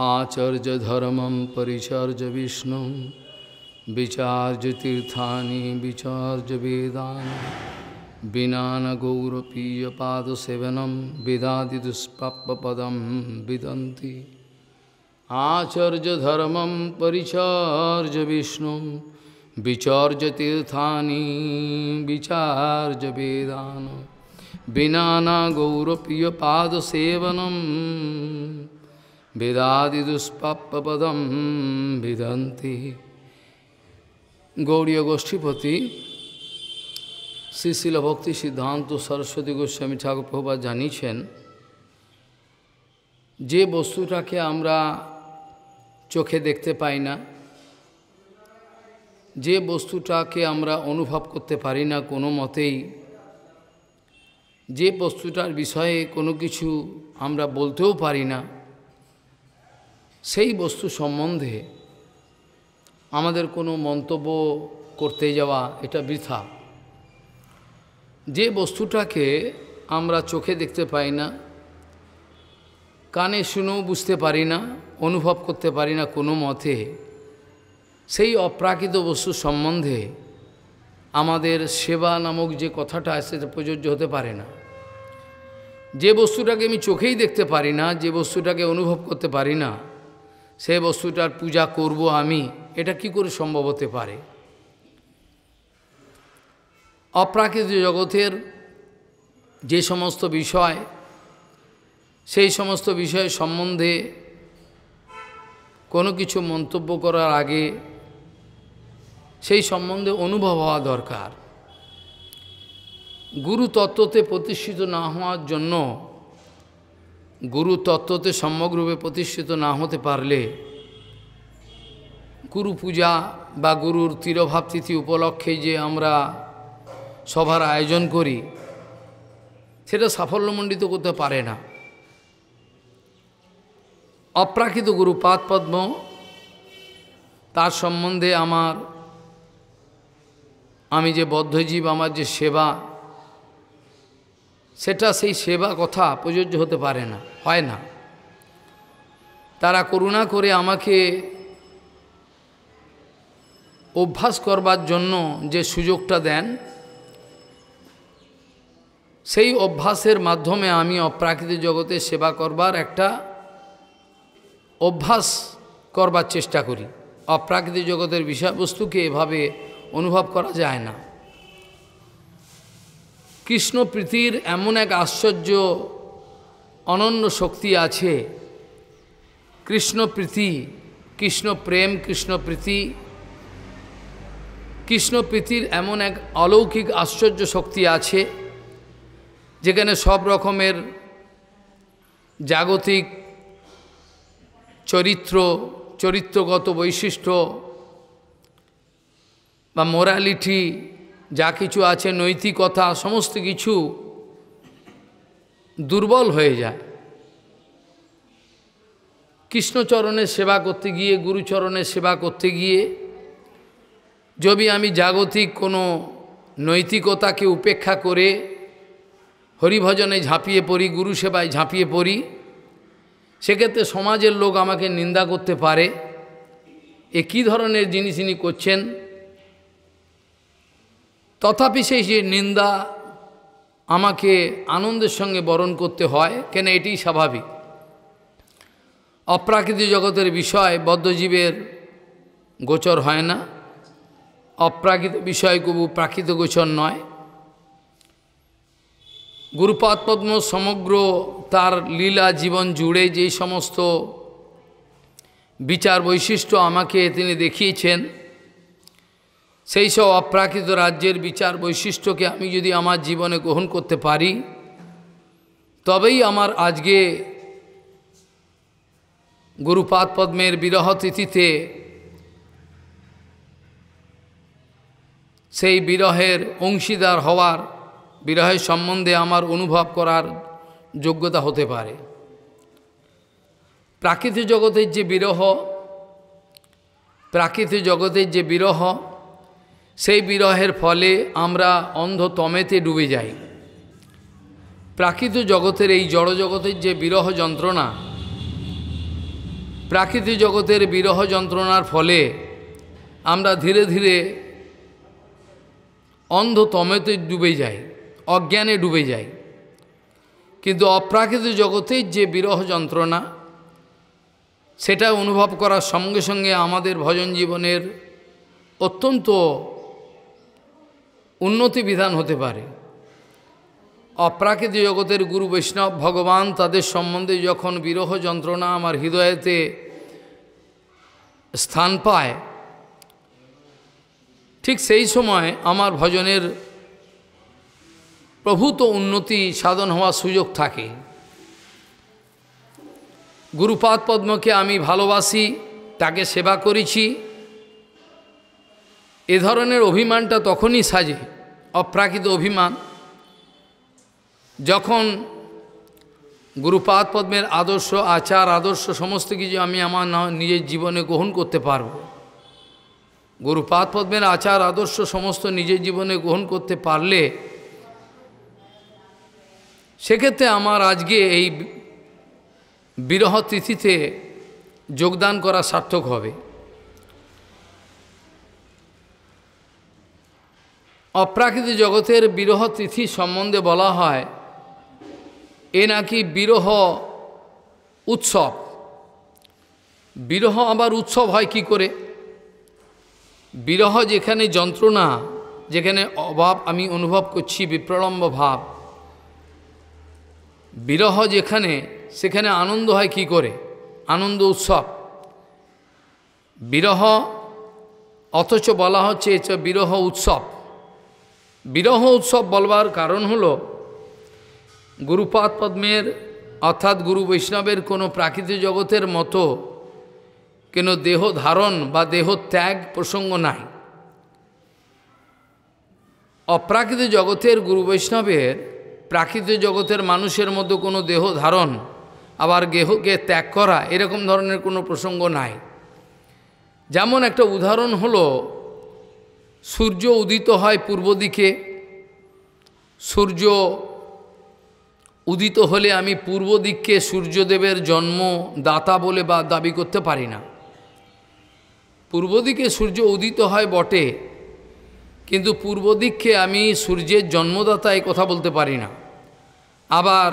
आचर्यधर्मं परिचर्य विष्णुं विचार्यतीर्थानि विचार्यवेदानि विनानगौरपीयपादसेवनं विदादिदुष्प्राप्यपदं विदन्ति आचर्यधर्मं परिचर्य विष्णुं विचार्यतीर्थानि पाद विनानगौरपीयपादसेवनम् বেদাদিদুষ্পাপদম বিদন্তি গৌরীয় গোষ্ঠীপতি শ্রীশিল ভক্তি সিদ্ধান্ত সরস্বতী গোস্বামী ঠাকুর প্রভা জানিয়েছেন যে বস্তুটাকে আমরা চোখে দেখতে পাই না যে বস্তুটাকে আমরা অনুভব করতে পারি না কোনো মতেই যে বস্তুটার বিষয়ে কোনো কিছু আমরা বলতেও পারি না সেই বস্তু সম্বন্ধে আমাদের কোনো মন্তব্য করতে যাওয়া এটা বৃথা যে বস্তুটাকে আমরা চোখে দেখতে পাই না কানে শুনেও বুঝতে পারি না অনুভব করতে পারি না কোনো মতে সেই অপ্রাকৃত বস্তু সম্বন্ধে আমাদের সেবা নামক যে কথাটা আছে সেটা প্রযোজ্য হতে পারে না যে বস্তুটাকে আমি চোখেই দেখতে পারি না যে বস্তুটাকে অনুভব করতে পারি না সেই বস্তুটার পূজা করব আমি এটা কি করে সম্ভব হতে পারে অপ্রাকৃত জগতের যে সমস্ত বিষয় সেই সমস্ত বিষয় সম্বন্ধে কোনো কিছু মন্তব্য করার আগে সেই সম্বন্ধে অনুভব হওয়া দরকার গুরু তত্ত্বতে প্রতিষ্ঠিত না হওয়ার জন্য গুরু তত্ত্বতে সম্যকরূপে প্রতিষ্ঠিত না হতে পারলে গুরু পূজা বা গুরুর তিরভাব তিথি উপলক্ষে যে আমরা সভার আয়োজন করি সেটা সাফল্যমণ্ডিত করতে পারে না অপ্রাকৃত গুরু পদ্ম তার সম্বন্ধে আমার আমি যে বদ্ধজীব আমার যে সেবা সেটা সেই সেবা কথা প্রযোজ্য হতে পারে না হয় না তারা করুণা করে আমাকে অভ্যাস করবার জন্য যে সুযোগটা দেন সেই অভ্যাসের মাধ্যমে আমি অপ্রাকৃতিক জগতে সেবা করবার একটা অভ্যাস করবার চেষ্টা করি অপ্রাকৃতিক জগতের বিষয়বস্তুকে এভাবে অনুভব করা যায় না কৃষ্ণ প্রীতির এমন এক আশ্চর্য অনন্য শক্তি আছে কৃষ্ণ প্রীতি কৃষ্ণ প্রেম কৃষ্ণ প্রীতি কৃষ্ণ প্রীতির এমন এক অলৌকিক আশ্চর্য শক্তি আছে যেখানে সব রকমের জাগতিক চরিত্র চরিত্রগত বৈশিষ্ট্য বা মোরালিটি যা কিছু আছে নৈতিকতা সমস্ত কিছু দুর্বল হয়ে যায় কৃষ্ণচরণের সেবা করতে গিয়ে গুরুচরণের সেবা করতে গিয়ে যদি আমি জাগতিক কোনো নৈতিকতাকে উপেক্ষা করে হরিভজনে ঝাঁপিয়ে পড়ি গুরু সেবায় ঝাঁপিয়ে পড়ি সেক্ষেত্রে সমাজের লোক আমাকে নিন্দা করতে পারে এ কী ধরনের জিনিস ইনি করছেন তথাপি সেই যে নিন্দা আমাকে আনন্দের সঙ্গে বরণ করতে হয় কেন এটি স্বাভাবিক অপ্রাকৃতিক জগতের বিষয় বদ্ধজীবের গোচর হয় না অপ্রাকৃত বিষয় কবু প্রাকৃত গোচর নয় গুরুপাদ পদ্ম সমগ্র তার লীলা জীবন জুড়ে যে সমস্ত বিচার বৈশিষ্ট্য আমাকে তিনি দেখিয়েছেন সেই সব অপ্রাকৃত রাজ্যের বিচার বৈশিষ্ট্যকে আমি যদি আমার জীবনে গ্রহণ করতে পারি তবেই আমার আজকে গুরুপাদ পদ্মের বিরহ তিথিতে সেই বিরহের অংশীদার হওয়ার বিরহের সম্বন্ধে আমার অনুভব করার যোগ্যতা হতে পারে প্রাকৃতিক জগতের যে বিরহ প্রাকৃতিক জগতের যে বিরহ সেই বিরহের ফলে আমরা অন্ধ তমেতে ডুবে যাই প্রাকৃত জগতের এই জড় জগতের যে বিরহ যন্ত্রণা প্রাকৃতিক জগতের বিরহ যন্ত্রণার ফলে আমরা ধীরে ধীরে অন্ধ তমেতে ডুবে যাই অজ্ঞানে ডুবে যাই কিন্তু অপ্রাকৃত জগতের যে বিরহ যন্ত্রণা সেটা অনুভব করার সঙ্গে সঙ্গে আমাদের ভজন জীবনের অত্যন্ত উন্নতি বিধান হতে পারে অপ্রাকৃত জগতের গুরু বৈষ্ণব ভগবান তাদের সম্বন্ধে যখন বিরহ যন্ত্রণা আমার হৃদয়েতে স্থান পায় ঠিক সেই সময় আমার ভজনের প্রভূত উন্নতি সাধন হওয়ার সুযোগ থাকে গুরুপাদ পদ্মকে আমি ভালোবাসি তাকে সেবা করেছি এ ধরনের অভিমানটা তখনই সাজে অপ্রাকৃত অভিমান যখন গুরুপাদ পদ্মের আদর্শ আচার আদর্শ সমস্ত কিছু আমি আমার নিজের জীবনে গ্রহণ করতে পারব গুরুপাদ পদ্মের আচার আদর্শ সমস্ত নিজের জীবনে গ্রহণ করতে পারলে সেক্ষেত্রে আমার আজকে এই বিরহ তিথিতে যোগদান করা সার্থক হবে অপ্রাকৃত জগতের বিরহ তিথি সম্বন্ধে বলা হয় এ নাকি বিরহ উৎসব বিরহ আবার উৎসব হয় কি করে বিরহ যেখানে যন্ত্রণা যেখানে অভাব আমি অনুভব করছি বিপ্রলম্ব ভাব বিরহ যেখানে সেখানে আনন্দ হয় কি করে আনন্দ উৎসব বিরহ অথচ বলা হচ্ছে এটা বিরহ উৎসব বিরহ উৎসব বলবার কারণ হল গুরুপাদ পদ্মের অর্থাৎ গুরু বৈষ্ণবের কোনো প্রাকৃতিক জগতের মতো কোনো দেহ ধারণ বা দেহ ত্যাগ প্রসঙ্গ নাই অপ্রাকৃত জগতের গুরু বৈষ্ণবের প্রাকৃত জগতের মানুষের মতো কোনো দেহ ধারণ আবার গেহকে ত্যাগ করা এরকম ধরনের কোনো প্রসঙ্গ নাই যেমন একটা উদাহরণ হলো সূর্য উদিত হয় পূর্ব দিকে সূর্য উদিত হলে আমি পূর্ব দিককে সূর্যদেবের জন্ম দাতা বলে বা দাবি করতে পারি না পূর্ব দিকে সূর্য উদিত হয় বটে কিন্তু পূর্ব দিককে আমি সূর্যের জন্মদাতা এই কথা বলতে পারি না আবার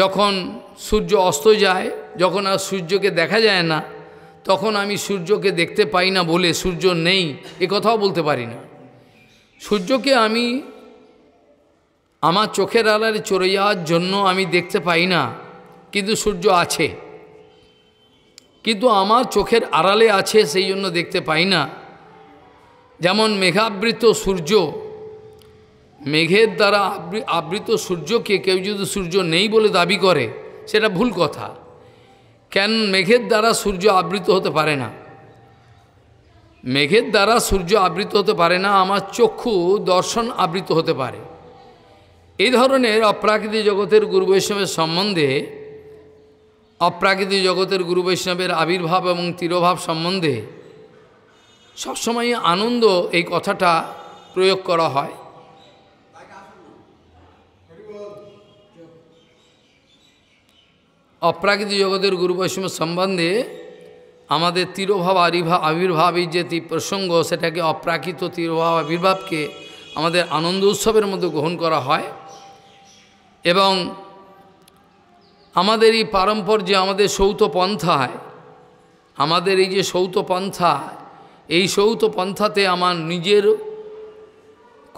যখন সূর্য অস্ত যায় যখন আর সূর্যকে দেখা যায় না তখন আমি সূর্যকে দেখতে পাই না বলে সূর্য নেই এ কথাও বলতে পারি না সূর্যকে আমি আমার চোখের আড়ালে চড়ে যাওয়ার জন্য আমি দেখতে পাই না কিন্তু সূর্য আছে কিন্তু আমার চোখের আড়ালে আছে সেই জন্য দেখতে পাই না যেমন মেঘাবৃত সূর্য মেঘের দ্বারা আবৃত সূর্যকে কেউ যদি সূর্য নেই বলে দাবি করে সেটা ভুল কথা কেন মেঘের দ্বারা সূর্য আবৃত হতে পারে না মেঘের দ্বারা সূর্য আবৃত হতে পারে না আমার চক্ষু দর্শন আবৃত হতে পারে এই ধরনের অপ্রাকৃতিক জগতের গুরু বৈষ্ণবের সম্বন্ধে অপ্রাকৃতিক জগতের গুরু বৈষ্ণবের আবির্ভাব এবং তিরোভাব সম্বন্ধে সবসময় আনন্দ এই কথাটা প্রয়োগ করা হয় অপ্রাকৃত জগতের গুরু বৈষ্ণব সম্বন্ধে আমাদের তিরোভাব আবির্ভাব আবির্ভাবের যে প্রসঙ্গ সেটাকে অপ্রাকৃত তিরোভাব আবির্ভাবকে আমাদের আনন্দ উৎসবের মধ্যে গ্রহণ করা হয় এবং আমাদের এই যে আমাদের সৌত পন্থায় আমাদের এই যে সৌত পন্থা এই সৌত পন্থাতে আমার নিজের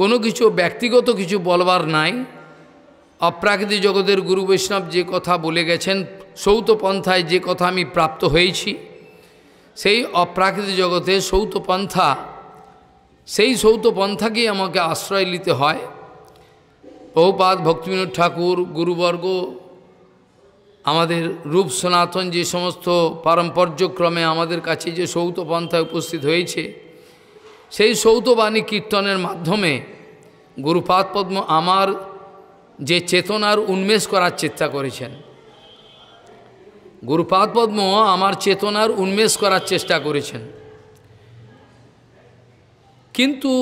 কোনো কিছু ব্যক্তিগত কিছু বলবার নাই অপ্রাকৃতিক জগতের গুরু বৈষ্ণব যে কথা বলে গেছেন সৌত পন্থায় যে কথা আমি প্রাপ্ত হয়েছি সেই অপ্রাকৃতিক জগতে সৌত পন্থা সেই সৌত পন্থাকেই আমাকে আশ্রয় নিতে হয় বহুপাত ভক্তিবিনোদ ঠাকুর গুরুবর্গ আমাদের রূপ সনাতন যে সমস্ত পারম্পর্যক্রমে আমাদের কাছে যে সৌত পন্থায় উপস্থিত হয়েছে সেই সৌতবাণী কীর্তনের মাধ্যমে গুরুপাদ পদ্ম আমার যে চেতনার উন্মেষ করার চেষ্টা করেছেন গুরুপাদ পদ্ম আমার চেতনার উন্মেষ করার চেষ্টা করেছেন কিন্তু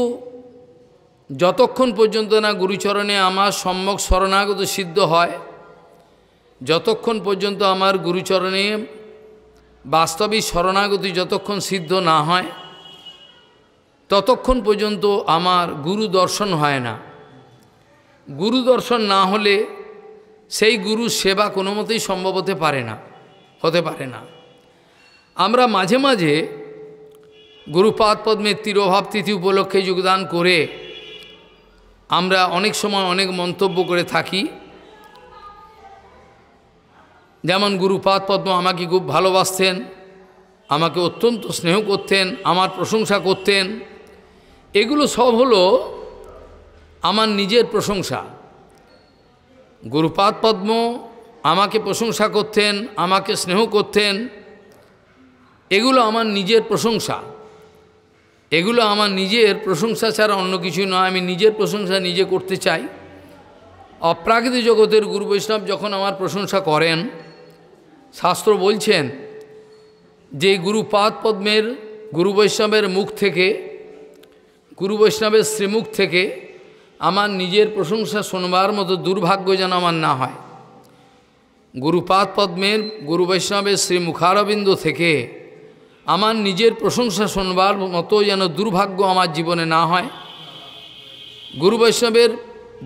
যতক্ষণ পর্যন্ত না গুরুচরণে আমার সম্যক শরণাগত সিদ্ধ হয় যতক্ষণ পর্যন্ত আমার গুরুচরণে বাস্তবিক শরণাগতি যতক্ষণ সিদ্ধ না হয় ততক্ষণ পর্যন্ত আমার গুরু দর্শন হয় না গুরু দর্শন না হলে সেই গুরু সেবা কোনো মতেই সম্ভব হতে পারে না হতে পারে না আমরা মাঝে মাঝে গুরুপাদ পদ্মের তিরোভাব তিথি উপলক্ষে যোগদান করে আমরা অনেক সময় অনেক মন্তব্য করে থাকি যেমন গুরুপাদ পদ্ম আমাকে খুব ভালোবাসতেন আমাকে অত্যন্ত স্নেহ করতেন আমার প্রশংসা করতেন এগুলো সব হলো আমার নিজের প্রশংসা গুরুপাদ পদ্ম আমাকে প্রশংসা করতেন আমাকে স্নেহ করতেন এগুলো আমার নিজের প্রশংসা এগুলো আমার নিজের প্রশংসা ছাড়া অন্য কিছু নয় আমি নিজের প্রশংসা নিজে করতে চাই অপ্রাকৃত জগতের গুরু বৈষ্ণব যখন আমার প্রশংসা করেন শাস্ত্র বলছেন যে গুরুপাদ পদ্মের গুরু বৈষ্ণবের মুখ থেকে গুরু বৈষ্ণবের শ্রীমুখ থেকে আমার নিজের প্রশংসা শোনবার মতো দুর্ভাগ্য যেন আমার না হয় গুরুপাদ পদ্মের গুরু বৈষ্ণবের শ্রী মুখারবিন্দু থেকে আমার নিজের প্রশংসা শোনবার মতো যেন দুর্ভাগ্য আমার জীবনে না হয় গুরু বৈষ্ণবের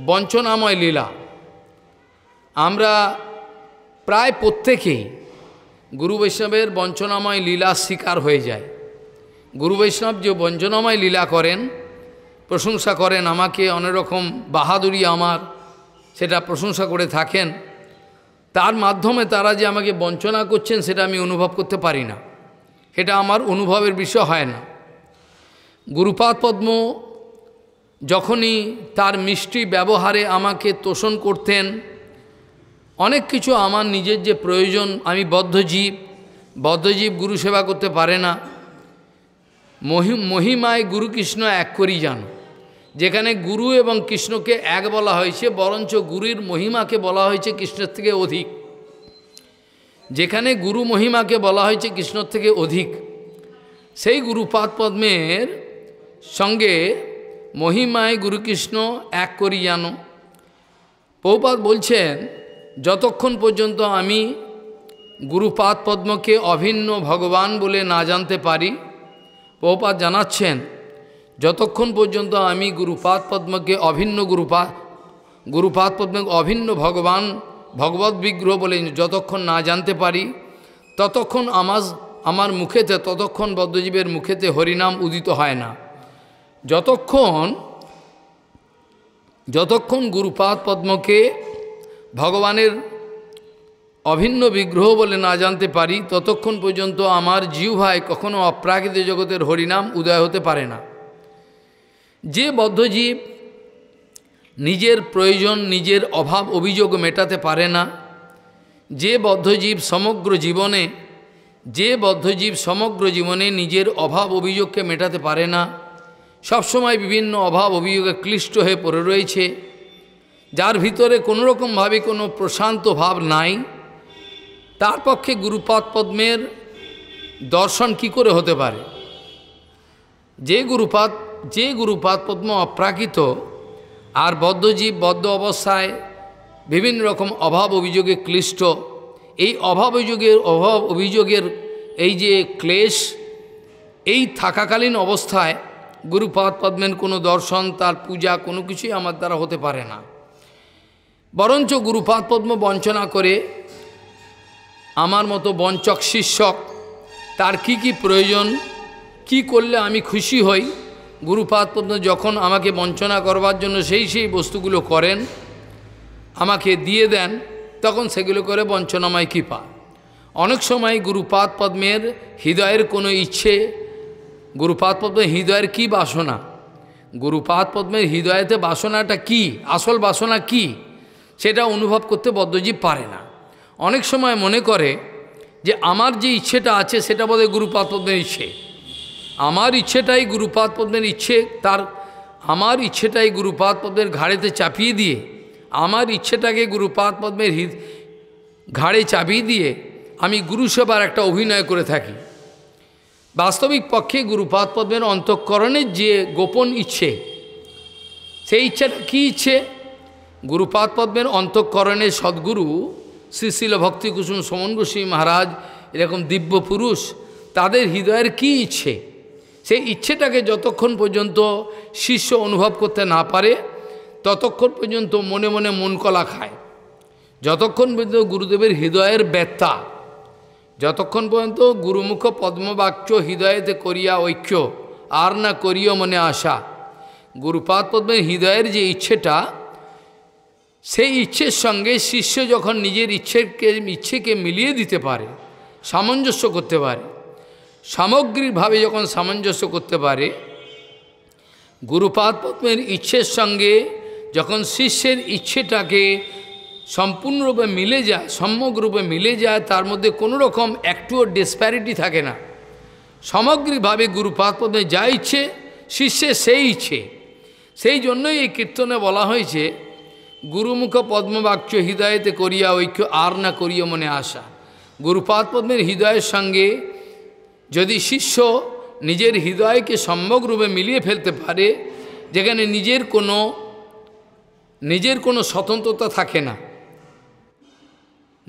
বঞ্চনাময় লীলা আমরা প্রায় প্রত্যেকেই গুরু বৈষ্ণবের বঞ্চনাময় লীলা শিকার হয়ে যায় গুরু বৈষ্ণব যে বঞ্চনাময় লীলা করেন প্রশংসা করেন আমাকে রকম বাহাদুরি আমার সেটা প্রশংসা করে থাকেন তার মাধ্যমে তারা যে আমাকে বঞ্চনা করছেন সেটা আমি অনুভব করতে পারি না এটা আমার অনুভবের বিষয় হয় না গুরুপাদ পদ্ম যখনই তার মিষ্টি ব্যবহারে আমাকে তোষণ করতেন অনেক কিছু আমার নিজের যে প্রয়োজন আমি বদ্ধজীব বদ্ধজীব গুরু সেবা করতে পারে না মহি মহিমায় গুরুকৃষ্ণ এক করি জানো যেখানে গুরু এবং কৃষ্ণকে এক বলা হয়েছে বরঞ্চ গুরুর মহিমাকে বলা হয়েছে কৃষ্ণের থেকে অধিক যেখানে গুরু মহিমাকে বলা হয়েছে কৃষ্ণর থেকে অধিক সেই গুরুপাদ পদ্মের সঙ্গে মহিমায় গুরুকৃষ্ণ এক করি জানো পৌপাত বলছেন যতক্ষণ পর্যন্ত আমি গুরুপাদ পদ্মকে অভিন্ন ভগবান বলে না জানতে পারি বহুপাত জানাচ্ছেন যতক্ষণ পর্যন্ত আমি গুরুপাদ পদ্মকে অভিন্ন গুরুপা গুরুপাদ পদ্মকে অভিন্ন ভগবান ভগবত বিগ্রহ বলে যতক্ষণ না জানতে পারি ততক্ষণ আমার আমার মুখেতে ততক্ষণ বদ্ধজীবের মুখেতে হরিনাম উদিত হয় না যতক্ষণ যতক্ষণ গুরুপাদ পদ্মকে ভগবানের অভিন্ন বিগ্রহ বলে না জানতে পারি ততক্ষণ পর্যন্ত আমার জিহ্বায় কখনো অপ্রাকৃত জগতের হরিনাম উদয় হতে পারে না যে বদ্ধজীব নিজের প্রয়োজন নিজের অভাব অভিযোগ মেটাতে পারে না যে বদ্ধজীব সমগ্র জীবনে যে বদ্ধজীব সমগ্র জীবনে নিজের অভাব অভিযোগকে মেটাতে পারে না সবসময় বিভিন্ন অভাব অভিযোগে ক্লিষ্ট হয়ে পড়ে রয়েছে যার ভিতরে কোনোরকমভাবে কোনো প্রশান্ত ভাব নাই তার পক্ষে গুরুপদ পদ্মের দর্শন কি করে হতে পারে যে গুরুপাদ যে গুরুপাদ পদ্ম অপ্রাকৃত আর বদ্ধজীব বদ্ধ অবস্থায় বিভিন্ন রকম অভাব অভিযোগে ক্লিষ্ট এই অভাব অভিযোগের অভাব অভিযোগের এই যে ক্লেশ এই থাকাকালীন অবস্থায় গুরুপাদ পদ্মের কোনো দর্শন তার পূজা কোনো কিছুই আমার দ্বারা হতে পারে না বরঞ্চ গুরুপাদ পদ্ম বঞ্চনা করে আমার মতো বঞ্চক শীর্ষক তার কি কি প্রয়োজন কি করলে আমি খুশি হই গুরুপাদ পদ্ম যখন আমাকে বঞ্চনা করবার জন্য সেই সেই বস্তুগুলো করেন আমাকে দিয়ে দেন তখন সেগুলো করে বঞ্চনাময় কৃপা অনেক সময় গুরুপাদ পদ্মের হৃদয়ের কোনো ইচ্ছে গুরুপাদ পদ্মের হৃদয়ের কি বাসনা গুরুপাদ পদ্মের হৃদয়েতে বাসনাটা কি আসল বাসনা কি সেটা অনুভব করতে বদ্ধজীব পারে না অনেক সময় মনে করে যে আমার যে ইচ্ছেটা আছে সেটা বোধহয় গুরুপাদ পদ্মের ইচ্ছে আমার ইচ্ছেটাই গুরুপাদ পদ্মের ইচ্ছে তার আমার ইচ্ছেটাই গুরুপাদ পদ্মের ঘাড়েতে চাপিয়ে দিয়ে আমার ইচ্ছেটাকে গুরুপাদ পদ্মের হৃদ ঘাড়ে চাপিয়ে দিয়ে আমি গুরুসেবার একটা অভিনয় করে থাকি বাস্তবিক পক্ষে গুরুপাদ পদ্মের অন্তঃকরণের যে গোপন ইচ্ছে সেই ইচ্ছাটা কী ইচ্ছে গুরুপাদ পদ্মের অন্তঃকরণে সদ্গুরু শ্রীশীল ভক্তিকুসুম সমন গোস্বী মহারাজ এরকম দিব্য পুরুষ তাদের হৃদয়ের কী ইচ্ছে সেই ইচ্ছেটাকে যতক্ষণ পর্যন্ত শিষ্য অনুভব করতে না পারে ততক্ষণ পর্যন্ত মনে মনে মন কলা খায় যতক্ষণ পর্যন্ত গুরুদেবের হৃদয়ের ব্যথা যতক্ষণ পর্যন্ত গুরুমুখ পদ্মবাক্য হৃদয়েতে করিয়া ঐক্য আর না করিও মনে আশা গুরুপাদ পদ্মের হৃদয়ের যে ইচ্ছেটা সেই ইচ্ছের সঙ্গে শিষ্য যখন নিজের ইচ্ছেকে ইচ্ছেকে মিলিয়ে দিতে পারে সামঞ্জস্য করতে পারে সামগ্রিকভাবে যখন সামঞ্জস্য করতে পারে গুরুপাদ পদ্মের ইচ্ছের সঙ্গে যখন শিষ্যের ইচ্ছেটাকে সম্পূর্ণরূপে মিলে যায় সম্যকরূপে মিলে যায় তার মধ্যে কোনো রকম একটুও ডিসপ্যারিটি থাকে না সামগ্রিকভাবে গুরুপাদ পদ্মের যা ইচ্ছে শিষ্যে সেই ইচ্ছে সেই জন্যই এই কীর্তনে বলা হয়েছে গুরুমুখ পদ্মবাক্য হৃদয়েতে করিয়া ঐক্য আর না করিয়া মনে আসা গুরুপাদ পদ্মের হৃদয়ের সঙ্গে যদি শিষ্য নিজের হৃদয়কে সম্যকরূপে মিলিয়ে ফেলতে পারে যেখানে নিজের কোনো নিজের কোনো স্বতন্ত্রতা থাকে না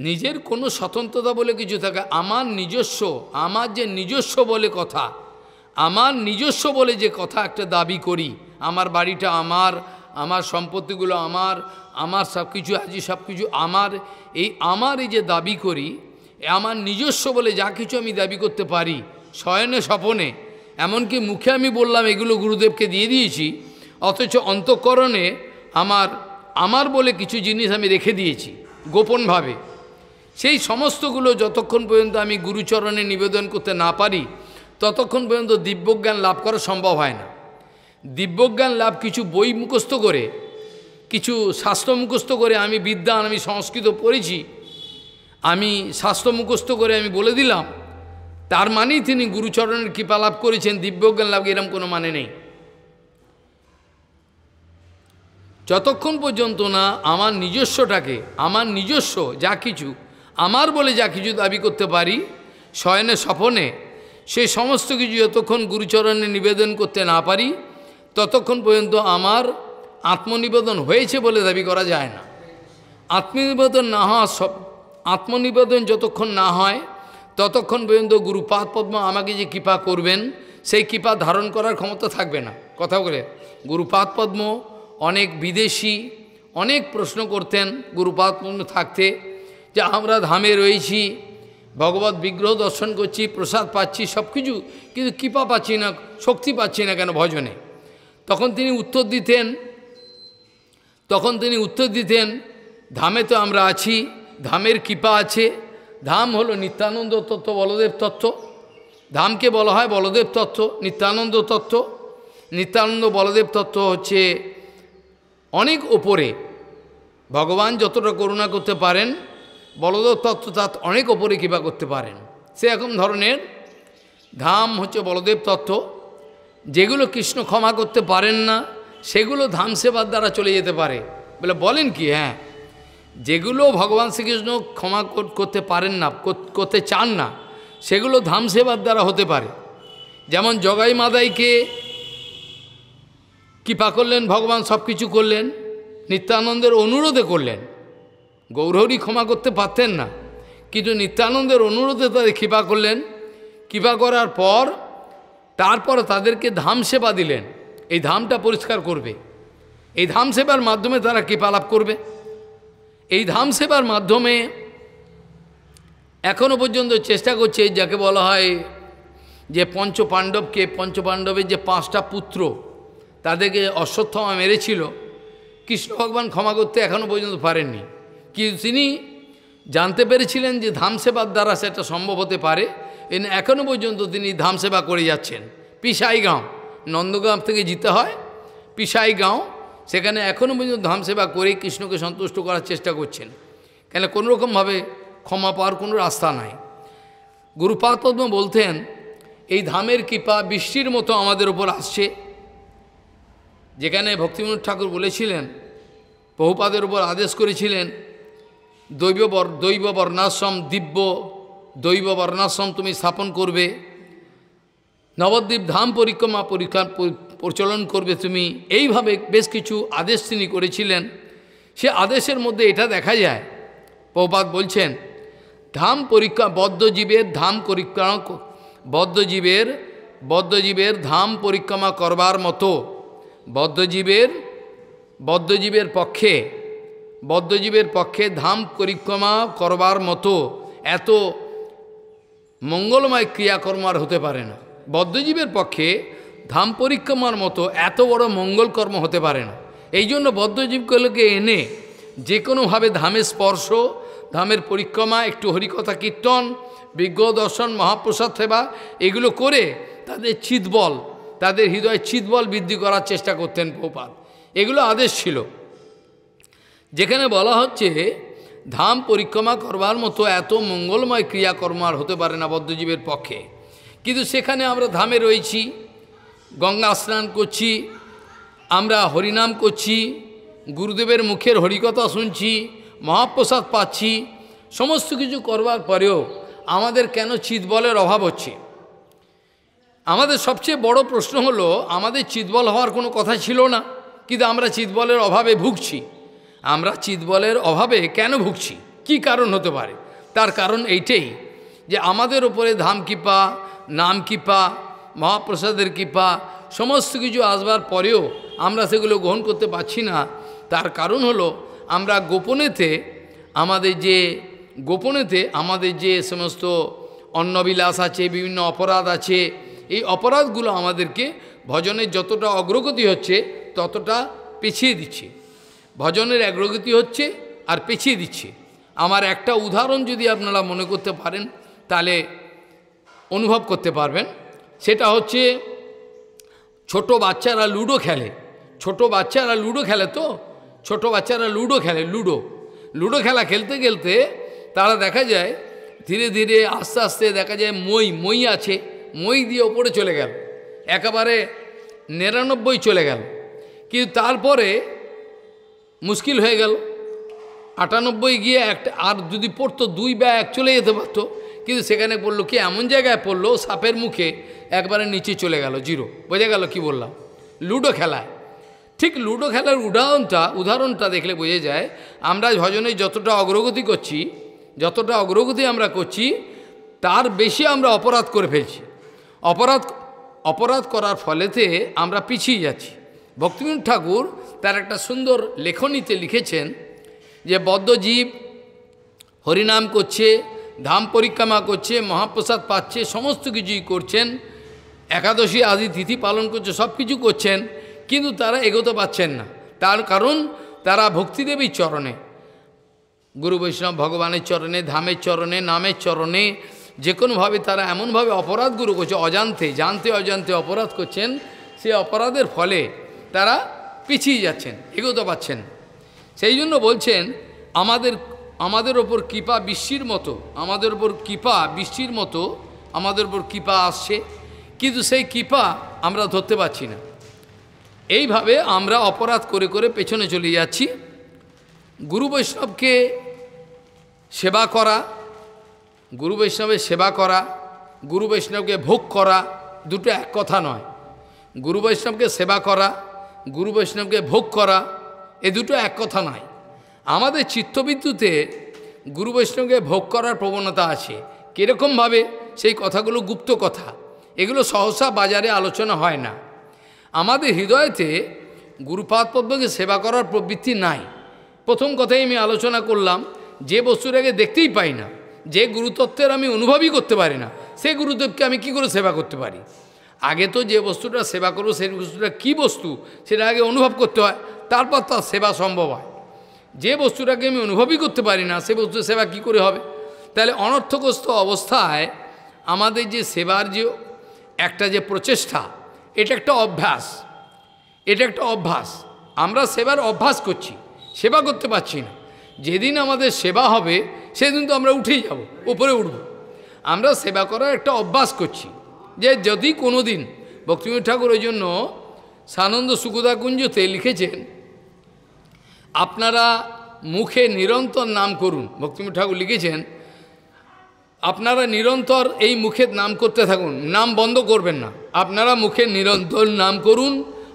নিজের কোনো স্বতন্ত্রতা বলে কিছু থাকে আমার নিজস্ব আমার যে নিজস্ব বলে কথা আমার নিজস্ব বলে যে কথা একটা দাবি করি আমার বাড়িটা আমার আমার সম্পত্তিগুলো আমার আমার সব কিছু আজ সব কিছু আমার এই আমার এই যে দাবি করি আমার নিজস্ব বলে যা কিছু আমি দাবি করতে পারি শয়নে স্বপনে এমনকি মুখে আমি বললাম এগুলো গুরুদেবকে দিয়ে দিয়েছি অথচ অন্তঃকরণে আমার আমার বলে কিছু জিনিস আমি রেখে দিয়েছি গোপনভাবে সেই সমস্তগুলো যতক্ষণ পর্যন্ত আমি গুরুচরণে নিবেদন করতে না পারি ততক্ষণ পর্যন্ত দিব্যজ্ঞান লাভ করা সম্ভব হয় না দিব্যজ্ঞান লাভ কিছু বই মুখস্থ করে কিছু শাস্ত্র মুখস্থ করে আমি বিদ্যান আমি সংস্কৃত পড়েছি আমি শাস্ত্র মুখস্থ করে আমি বলে দিলাম তার মানেই তিনি গুরুচরণের কৃপা লাভ করেছেন দিব্যজ্ঞান লাভ এরম কোনো মানে নেই যতক্ষণ পর্যন্ত না আমার নিজস্বটাকে আমার নিজস্ব যা কিছু আমার বলে যা কিছু দাবি করতে পারি শয়নে স্বপনে সে সমস্ত কিছু যতক্ষণ গুরুচরণে নিবেদন করতে না পারি ততক্ষণ পর্যন্ত আমার আত্মনিবেদন হয়েছে বলে দাবি করা যায় না আত্মনিবেদন না হওয়া আত্মনিবেদন যতক্ষণ না হয় ততক্ষণ পর্যন্ত পাদ পদ্ম আমাকে যে কৃপা করবেন সেই কৃপা ধারণ করার ক্ষমতা থাকবে না কথা বলে গুরুপাদ পদ্ম অনেক বিদেশি অনেক প্রশ্ন করতেন গুরুপাদ পদ্ম থাকতে যে আমরা ধামে রয়েছি ভগবত বিগ্রহ দর্শন করছি প্রসাদ পাচ্ছি সব কিছু কিন্তু কৃপা পাচ্ছি না শক্তি পাচ্ছি না কেন ভজনে তখন তিনি উত্তর দিতেন তখন তিনি উত্তর দিতেন ধামে তো আমরা আছি ধামের কৃপা আছে ধাম হলো নিত্যানন্দ তত্ত্ব বলদেব তত্ত্ব ধামকে বলা হয় বলদেব তত্ত্ব নিত্যানন্দ তত্ত্ব নিত্যানন্দ বলদেব তত্ত্ব হচ্ছে অনেক ওপরে ভগবান যতটা করুণা করতে পারেন বলদেব তত্ত্ব তার অনেক ওপরে কৃপা করতে পারেন সে এখন ধরনের ধাম হচ্ছে বলদেব তত্ত্ব যেগুলো কৃষ্ণ ক্ষমা করতে পারেন না সেগুলো ধাম সেবার দ্বারা চলে যেতে পারে বলে বলেন কি হ্যাঁ যেগুলো ভগবান শ্রীকৃষ্ণ ক্ষমা করতে পারেন না করতে চান না সেগুলো ধাম সেবার দ্বারা হতে পারে যেমন জগাই মাদাইকে কৃপা করলেন ভগবান সব কিছু করলেন নিত্যানন্দের অনুরোধে করলেন গৌরহরি ক্ষমা করতে পারতেন না কিন্তু নিত্যানন্দের অনুরোধে তাদের কৃপা করলেন কৃপা করার পর তারপর তাদেরকে ধাম সেবা দিলেন এই ধামটা পরিষ্কার করবে এই ধাম সেবার মাধ্যমে তারা কৃপা লাভ করবে এই ধাম সেবার মাধ্যমে এখনও পর্যন্ত চেষ্টা করছে যাকে বলা হয় যে পঞ্চপাণ্ডবকে পঞ্চপাণ্ডবের যে পাঁচটা পুত্র তাদেরকে অশ্বত্থমা মেরেছিল কৃষ্ণ ভগবান ক্ষমা করতে এখনও পর্যন্ত পারেননি কিন্তু তিনি জানতে পেরেছিলেন যে ধাম সেবার দ্বারা সেটা সম্ভব হতে পারে এনে এখনও পর্যন্ত তিনি ধাম সেবা করে যাচ্ছেন পিসাই গাঁও নন্দগ্রাম থেকে জিতে হয় পিসাই গাঁও সেখানে এখনও পর্যন্ত ধামসেবা করে কৃষ্ণকে সন্তুষ্ট করার চেষ্টা করছেন কেন কোনোরকমভাবে ক্ষমা পাওয়ার কোনো রাস্তা নাই গুরুপাতদ্ম বলতেন এই ধামের কৃপা বৃষ্টির মতো আমাদের ওপর আসছে যেখানে ভক্তিবিনোদ ঠাকুর বলেছিলেন বহুপাদের উপর আদেশ করেছিলেন দৈব দৈব বর্ণাশ্রম দিব্য দৈব বর্ণাশ্রম তুমি স্থাপন করবে নবদ্বীপ ধাম পরিক্রমা পরীক্ষা প্রচলন করবে তুমি এইভাবে বেশ কিছু আদেশ তিনি করেছিলেন সে আদেশের মধ্যে এটা দেখা যায় প্রপাত বলছেন ধাম পরীক্ষা বদ্ধজীবের ধাম পরিক্রমা বদ্ধজীবের বদ্ধজীবের ধাম পরিক্রমা করবার মতো বদ্ধজীবের বদ্ধজীবের পক্ষে বদ্ধজীবের পক্ষে ধাম পরিক্রমা করবার মতো এত মঙ্গলময় ক্রিয়াকর্ম আর হতে পারে না বদ্ধজীবের পক্ষে ধাম পরিক্রমার মতো এত বড় মঙ্গল কর্ম হতে পারে না এই জন্য বদ্ধজীবগুলোকে এনে যে কোনোভাবে ধামের স্পর্শ ধামের পরিক্রমা একটু হরিকথা কীর্তন বিজ্ঞ দর্শন মহাপ্রসাদ সেবা এগুলো করে তাদের চিতবল তাদের হৃদয়ে চিতবল বৃদ্ধি করার চেষ্টা করতেন প্রপাত এগুলো আদেশ ছিল যেখানে বলা হচ্ছে ধাম পরিক্রমা করবার মতো এত মঙ্গলময় ক্রিয়াকর্ম আর হতে পারে না বদ্ধজীবের পক্ষে কিন্তু সেখানে আমরা ধামে রয়েছি গঙ্গা স্নান করছি আমরা হরিনাম করছি গুরুদেবের মুখের হরিকথা শুনছি মহাপ্রসাদ পাচ্ছি সমস্ত কিছু করবার পরেও আমাদের কেন চিতবলের অভাব হচ্ছে আমাদের সবচেয়ে বড় প্রশ্ন হলো আমাদের চিতবল হওয়ার কোনো কথা ছিল না কিন্তু আমরা চিতবলের অভাবে ভুগছি আমরা চিতবলের অভাবে কেন ভুগছি কি কারণ হতে পারে তার কারণ এইটাই যে আমাদের ওপরে ধাম কিপা নাম কিপা মহাপ্রসাদের কৃপা সমস্ত কিছু আসবার পরেও আমরা সেগুলো গ্রহণ করতে পারছি না তার কারণ হলো আমরা গোপনেতে আমাদের যে গোপনেতে আমাদের যে সমস্ত অন্নবিলাস আছে বিভিন্ন অপরাধ আছে এই অপরাধগুলো আমাদেরকে ভজনের যতটা অগ্রগতি হচ্ছে ততটা পেছিয়ে দিচ্ছে ভজনের অগ্রগতি হচ্ছে আর পেছিয়ে দিচ্ছে আমার একটা উদাহরণ যদি আপনারা মনে করতে পারেন তাহলে অনুভব করতে পারবেন সেটা হচ্ছে ছোট বাচ্চারা লুডো খেলে ছোট বাচ্চারা লুডো খেলে তো ছোট বাচ্চারা লুডো খেলে লুডো লুডো খেলা খেলতে খেলতে তারা দেখা যায় ধীরে ধীরে আস্তে আস্তে দেখা যায় মই মই আছে মই দিয়ে ওপরে চলে গেল একেবারে নিরানব্বই চলে গেল কিন্তু তারপরে মুশকিল হয়ে গেল আটানব্বই গিয়ে একটা আর যদি পড়তো দুই ব্যা এক চলে যেতে পারতো কিন্তু সেখানে পড়লো কি এমন জায়গায় পড়লো সাপের মুখে একবারে নিচে চলে গেল জিরো বোঝা গেল কি বললাম লুডো খেলায় ঠিক লুডো খেলার উদাহরণটা উদাহরণটা দেখলে বোঝা যায় আমরা ভজনে যতটা অগ্রগতি করছি যতটা অগ্রগতি আমরা করছি তার বেশি আমরা অপরাধ করে ফেলছি অপরাধ অপরাধ করার ফলেতে আমরা পিছিয়ে যাচ্ছি ভক্তিমিন ঠাকুর তার একটা সুন্দর লেখনীতে লিখেছেন যে বদ্ধজীব হরিনাম করছে ধাম পরিক্রমা করছে মহাপ্রসাদ পাচ্ছে সমস্ত কিছুই করছেন একাদশী আদি তিথি পালন করছে সব কিছু করছেন কিন্তু তারা এগোতে পাচ্ছেন না তার কারণ তারা ভক্তিদেবীর চরণে গুরু বৈষ্ণব ভগবানের চরণে ধামের চরণে নামের চরণে যে কোনোভাবে তারা এমনভাবে অপরাধগুলো করছে অজান্তে জানতে অজান্তে অপরাধ করছেন সে অপরাধের ফলে তারা পিছিয়ে যাচ্ছেন এগোতে পাচ্ছেন সেই জন্য বলছেন আমাদের আমাদের ওপর কৃপা বিশ্বির মতো আমাদের ওপর কৃপা বৃষ্টির মতো আমাদের ওপর কৃপা আসছে কিন্তু সেই কৃপা আমরা ধরতে পারছি না এইভাবে আমরা অপরাধ করে করে পেছনে চলে যাচ্ছি গুরু বৈষ্ণবকে সেবা করা গুরু বৈষ্ণবের সেবা করা গুরু বৈষ্ণবকে ভোগ করা দুটো এক কথা নয় গুরু বৈষ্ণবকে সেবা করা গুরু বৈষ্ণবকে ভোগ করা এ দুটো এক কথা নয় আমাদের চিত্তবিদ্যুতে গুরু বৈষ্ণবকে ভোগ করার প্রবণতা আছে কীরকমভাবে সেই কথাগুলো গুপ্ত কথা এগুলো সহসা বাজারে আলোচনা হয় না আমাদের হৃদয়তে গুরুপাদ পদ্মকে সেবা করার প্রবৃত্তি নাই প্রথম কথাই আমি আলোচনা করলাম যে বস্তুটাকে দেখতেই পাই না যে গুরুতত্ত্বের আমি অনুভবই করতে পারি না সেই গুরুদেবকে আমি কি করে সেবা করতে পারি আগে তো যে বস্তুটা সেবা করবো সেই বস্তুটা কী বস্তু সেটা আগে অনুভব করতে হয় তারপর তার সেবা সম্ভব হয় যে বস্তুটাকে আমি অনুভবই করতে পারি না সে বস্তু সেবা কি করে হবে তাহলে অনর্থগ্রস্ত অবস্থায় আমাদের যে সেবার যে একটা যে প্রচেষ্টা এটা একটা অভ্যাস এটা একটা অভ্যাস আমরা সেবার অভ্যাস করছি সেবা করতে পারছি না যেদিন আমাদের সেবা হবে সেদিন তো আমরা উঠেই যাব উপরে উঠব আমরা সেবা করার একটা অভ্যাস করছি যে যদি কোনো দিন ভক্তিবিনোদ ঠাকুর ওই জন্য সানন্দ সুকুদা কুঞ্জতে লিখেছেন আপনারা মুখে নিরন্তর নাম করুন ভক্তিম ঠাকুর লিখেছেন আপনারা নিরন্তর এই মুখের নাম করতে থাকুন নাম বন্ধ করবেন না আপনারা মুখে নিরন্তর নাম করুন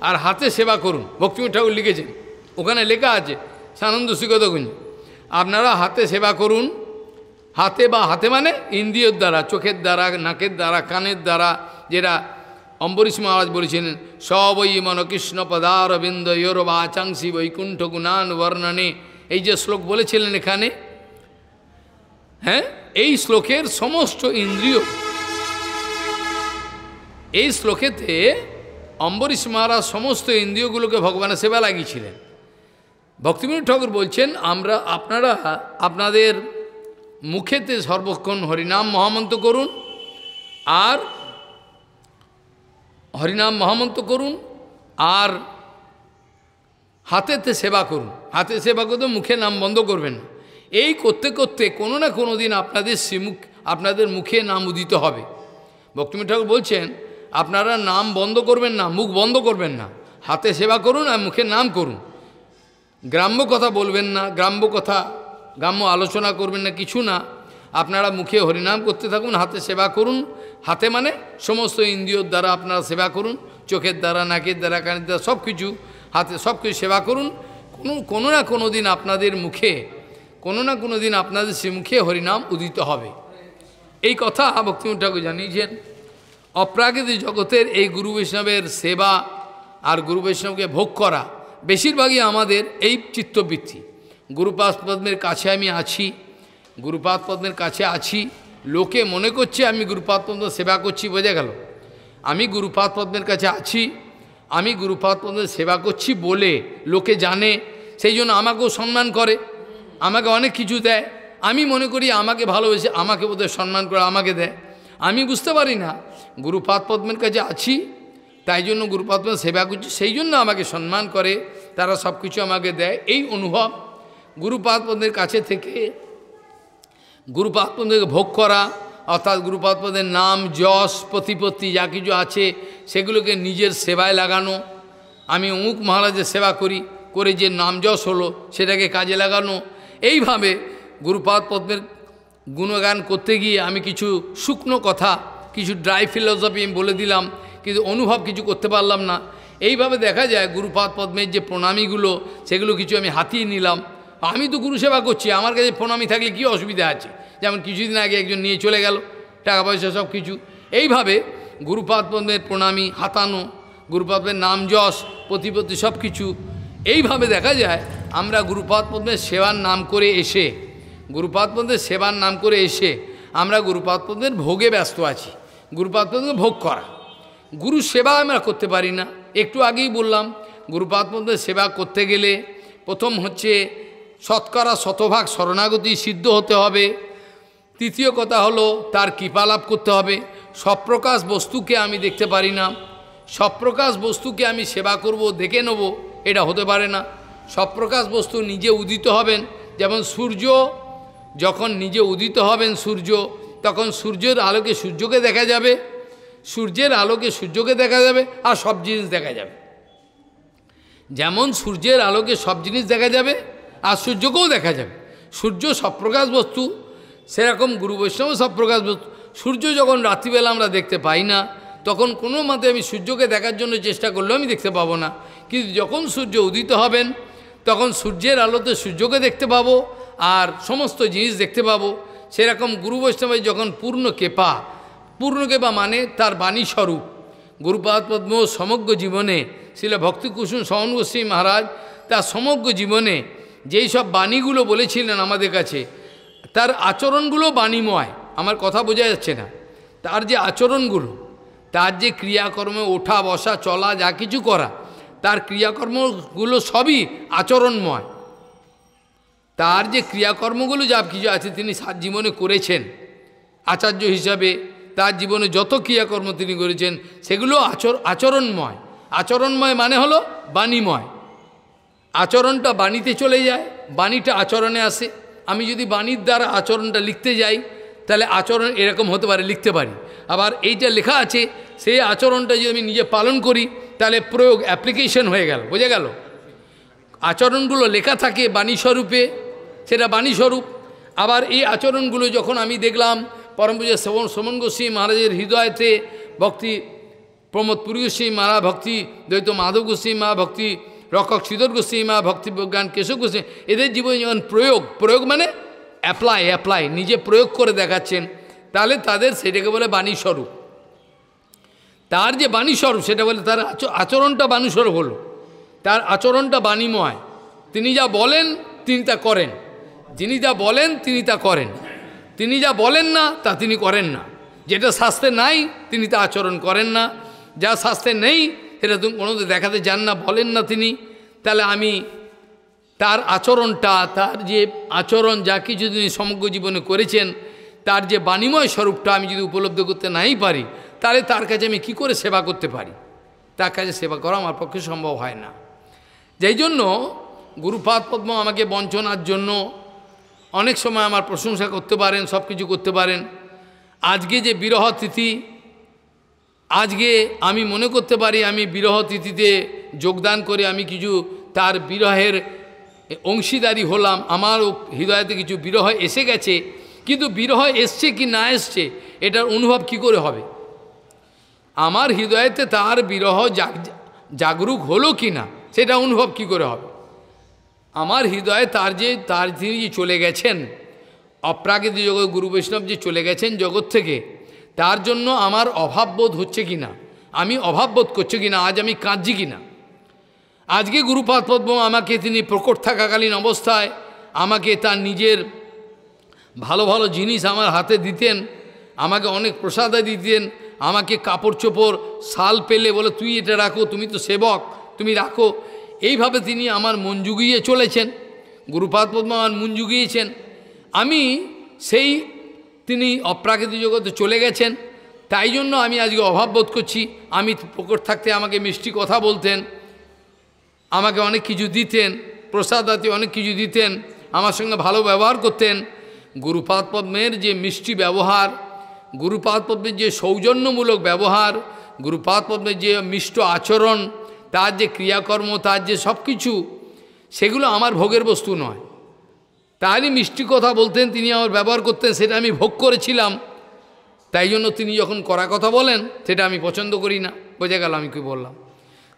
আর হাতে সেবা করুন ভক্তিম ঠাকুর লিখেছেন ওখানে লেখা আছে সানন্দ সুগতগুঞ্জ আপনারা হাতে সেবা করুন হাতে বা হাতে মানে ইন্দ্রিয়র দ্বারা চোখের দ্বারা নাকের দ্বারা কানের দ্বারা যেটা অম্বরীশ মহারাজ বলেছেন সবই মন কৃষ্ণ বিন্দ ইয়োরব আচাংশি বৈকুণ্ঠ গুণান বর্ণনে এই যে শ্লোক বলেছিলেন এখানে হ্যাঁ এই শ্লোকের সমস্ত ইন্দ্রিয় এই শ্লোকেতে অম্বরীশ মহারাজ সমস্ত ইন্দ্রিয়গুলোকে ভগবানের সেবা লাগিয়েছিলেন ভক্তিমিন ঠাকুর বলছেন আমরা আপনারা আপনাদের মুখেতে সর্বক্ষণ হরিনাম মহামন্ত করুন আর হরিনাম মহামন্ত্র করুন আর হাতেতে সেবা করুন হাতে সেবা করতে মুখে নাম বন্ধ করবেন এই করতে করতে কোনো না কোনো দিন আপনাদের শ্রীমুখ আপনাদের মুখে নাম উদিত হবে বক্তমী ঠাকুর বলছেন আপনারা নাম বন্ধ করবেন না মুখ বন্ধ করবেন না হাতে সেবা করুন আর মুখে নাম করুন গ্রাম্য কথা বলবেন না গ্রাম্য কথা গ্রাম্য আলোচনা করবেন না কিছু না আপনারা মুখে হরিনাম করতে থাকুন হাতে সেবা করুন হাতে মানে সমস্ত ইন্দ্রিয়র দ্বারা আপনারা সেবা করুন চোখের দ্বারা নাকের দ্বারা কানের দ্বারা সব কিছু হাতে সব কিছু সেবা করুন কোনো কোনো না কোনো দিন আপনাদের মুখে কোনো না কোনো দিন আপনাদের সে মুখে হরিনাম উদিত হবে এই কথা ভক্তিম ঠাকুর জানিয়েছেন অপ্রাকৃতিক জগতের এই গুরু বৈষ্ণবের সেবা আর গুরু বৈষ্ণবকে ভোগ করা বেশিরভাগই আমাদের এই চিত্তবৃত্তি গুরুপাদ পদ্মের কাছে আমি আছি গুরুপাদ পদ্মের কাছে আছি লোকে মনে করছে আমি গুরুপাদপদ্ম সেবা করছি বোঝা গেল আমি গুরুপাদপদ্মের কাছে আছি আমি গুরুপাদপদ্মের সেবা করছি বলে লোকে জানে সেই জন্য আমাকেও সম্মান করে আমাকে অনেক কিছু দেয় আমি মনে করি আমাকে ভালোবেসে আমাকে বোধহয় সম্মান করে আমাকে দেয় আমি বুঝতে পারি না গুরুপাদ পদ্মের কাছে আছি তাই জন্য গুরুপাদ সেবা করছি সেই জন্য আমাকে সম্মান করে তারা সব কিছু আমাকে দেয় এই অনুভব গুরুপাত পদ্মের কাছে থেকে গুরুপাত্মদেরকে ভোগ করা অর্থাৎ গুরুপাত্মদের নাম যশ প্রতিপত্তি যা কিছু আছে সেগুলোকে নিজের সেবায় লাগানো আমি অমুক মহারাজের সেবা করি করে যে নাম যশ হলো সেটাকে কাজে লাগানো এইভাবে গুরুপাদ পদ্মের গুণগান করতে গিয়ে আমি কিছু শুকনো কথা কিছু ড্রাই ফিলসফি আমি বলে দিলাম কিন্তু অনুভব কিছু করতে পারলাম না এইভাবে দেখা যায় গুরুপাদ পদ্মের যে প্রণামীগুলো সেগুলো কিছু আমি হাতিয়ে নিলাম আমি তো গুরু সেবা করছি আমার কাছে প্রণামী থাকলে কি অসুবিধা আছে যেমন কিছুদিন আগে একজন নিয়ে চলে গেল টাকা পয়সা সব কিছু এইভাবে গুরুপাদপদের প্রণামী হাতানো গুরুপাদের নাম যশ প্রতিপত্তি সব কিছু এইভাবে দেখা যায় আমরা গুরুপাদপদের সেবার নাম করে এসে গুরুপাদপদের সেবার নাম করে এসে আমরা গুরুপাদপদের ভোগে ব্যস্ত আছি গুরুপাদপদের ভোগ করা গুরু সেবা আমরা করতে পারি না একটু আগেই বললাম গুরুপাদপদের সেবা করতে গেলে প্রথম হচ্ছে শতকরা শতভাগ শরণাগতি সিদ্ধ হতে হবে তৃতীয় কথা হলো তার কৃপা লাভ করতে হবে সপ্রকাশ বস্তুকে আমি দেখতে পারি না সপ্রকাশ বস্তুকে আমি সেবা করব দেখে নেব এটা হতে পারে না সপ্রকাশ বস্তু নিজে উদিত হবেন যেমন সূর্য যখন নিজে উদিত হবেন সূর্য তখন সূর্যের আলোকে সূর্যকে দেখা যাবে সূর্যের আলোকে সূর্যকে দেখা যাবে আর সব জিনিস দেখা যাবে যেমন সূর্যের আলোকে সব জিনিস দেখা যাবে আর সূর্যকেও দেখা যাবে সূর্য সপ্রকাশ বস্তু সেরকম গুরু বৈষ্ণব সপ্রকাশ বস্তু সূর্য যখন রাত্রিবেলা আমরা দেখতে পাই না তখন কোনো মতে আমি সূর্যকে দেখার জন্য চেষ্টা করলেও আমি দেখতে পাবো না কিন্তু যখন সূর্য উদিত হবেন তখন সূর্যের আলোতে সূর্যকে দেখতে পাবো আর সমস্ত জিনিস দেখতে পাবো সেরকম গুরু বৈষ্ণবের যখন পূর্ণ কেপা পূর্ণ কেপা মানে তার বাণী স্বরূপ গুরুপাদ পদ্ম সমগ্র জীবনে শিল ভক্তিকুসুম সহন গোস্বী মহারাজ তার সমগ্র জীবনে যেই সব বাণীগুলো বলেছিলেন আমাদের কাছে তার আচরণগুলো বাণীময় আমার কথা বোঝা যাচ্ছে না তার যে আচরণগুলো তার যে ক্রিয়াকর্মে ওঠা বসা চলা যা কিছু করা তার ক্রিয়াকর্মগুলো সবই আচরণময় তার যে ক্রিয়াকর্মগুলো যা কিছু আছে তিনি সাত জীবনে করেছেন আচার্য হিসাবে তার জীবনে যত ক্রিয়াকর্ম তিনি করেছেন সেগুলো আচর আচরণময় আচরণময় মানে হলো বাণীময় আচরণটা বাণীতে চলে যায় বাণীটা আচরণে আসে আমি যদি বাণীর দ্বারা আচরণটা লিখতে যাই তাহলে আচরণ এরকম হতে পারে লিখতে পারি আবার এইটা লেখা আছে সেই আচরণটা যদি আমি নিজে পালন করি তাহলে প্রয়োগ অ্যাপ্লিকেশন হয়ে গেল বোঝা গেল আচরণগুলো লেখা থাকে বাণীস্বরূপে সেটা বাণীস্বরূপ আবার এই আচরণগুলো যখন আমি দেখলাম পরমপুজা শ্রবণ শ্রমণ গোস্বী মহারাজের হৃদয়তে ভক্তি প্রমোদ পুরী গোস্বী মহারাজ ভক্তি দ্বৈত মাধব গোস্বী মা ভক্তি রক্ষক শ্রীধর গোস্বীমা ভক্তি বিজ্ঞান কেশব গোস্বী এদের জীবন যেমন প্রয়োগ প্রয়োগ মানে অ্যাপ্লাই অ্যাপ্লাই নিজে প্রয়োগ করে দেখাচ্ছেন তাহলে তাদের সেটাকে বলে বাণীস্বরূপ তার যে বাণীস্বরূপ সেটা বলে তার আচরণটা বাণীস্বরূপ হলো তার আচরণটা বাণীময় তিনি যা বলেন তিনি তা করেন যিনি যা বলেন তিনি তা করেন তিনি যা বলেন না তা তিনি করেন না যেটা শাস্তে নাই তিনি তা আচরণ করেন না যা শাস্তে নেই সেটা তুমি কোনো দেখাতে যান না বলেন না তিনি তাহলে আমি তার আচরণটা তার যে আচরণ যা কিছু তিনি সমগ্র জীবনে করেছেন তার যে বাণীময় স্বরূপটা আমি যদি উপলব্ধি করতে নাই পারি তাহলে তার কাছে আমি কি করে সেবা করতে পারি তার কাছে সেবা করা আমার পক্ষে সম্ভব হয় না যেই জন্য গুরুপাদ পদ্ম আমাকে বঞ্চনার জন্য অনেক সময় আমার প্রশংসা করতে পারেন সব কিছু করতে পারেন আজকে যে বিরহ তিথি আজকে আমি মনে করতে পারি আমি বিরহ তিথিতে যোগদান করে আমি কিছু তার বিরহের অংশীদারি হলাম আমারও হৃদয়তে কিছু বিরহ এসে গেছে কিন্তু বিরহ এসছে কি না এসছে এটার অনুভব কি করে হবে আমার হৃদয়তে তার বিরহ জাগরুক হলো কি না সেটা অনুভব কি করে হবে আমার হৃদয়ে তার যে তার তিনি চলে গেছেন অপ্রাকৃতিক জগৎ গুরু বৈষ্ণব যে চলে গেছেন জগৎ থেকে তার জন্য আমার অভাববোধ হচ্ছে কি না আমি অভাববোধ করছি কি না আজ আমি কাঁদছি কি না আজকে গুরুপাদ পদ্ম আমাকে তিনি প্রকট থাকাকালীন অবস্থায় আমাকে তার নিজের ভালো ভালো জিনিস আমার হাতে দিতেন আমাকে অনেক প্রসাদে দিতেন আমাকে কাপড় চোপড় শাল পেলে বলে তুই এটা রাখো তুমি তো সেবক তুমি রাখো এইভাবে তিনি আমার মন জুগিয়ে চলেছেন গুরুপাদ পদ্ম আমার মন জুগিয়েছেন আমি সেই তিনি অপ্রাকৃত জগতে চলে গেছেন তাই জন্য আমি আজকে অভাব বোধ করছি আমি প্রকট থাকতে আমাকে মিষ্টি কথা বলতেন আমাকে অনেক কিছু দিতেন প্রসাদ আতি অনেক কিছু দিতেন আমার সঙ্গে ভালো ব্যবহার করতেন গুরুপাদ পদ্মের যে মিষ্টি ব্যবহার গুরুপাদ পদ্মের যে সৌজন্যমূলক ব্যবহার গুরুপাদ পদ্মের যে মিষ্ট আচরণ তার যে ক্রিয়াকর্ম তার যে সব কিছু সেগুলো আমার ভোগের বস্তু নয় তারই মিষ্টি কথা বলতেন তিনি আমার ব্যবহার করতেন সেটা আমি ভোগ করেছিলাম তাই জন্য তিনি যখন করা কথা বলেন সেটা আমি পছন্দ করি না বোঝা গেল আমি কি বললাম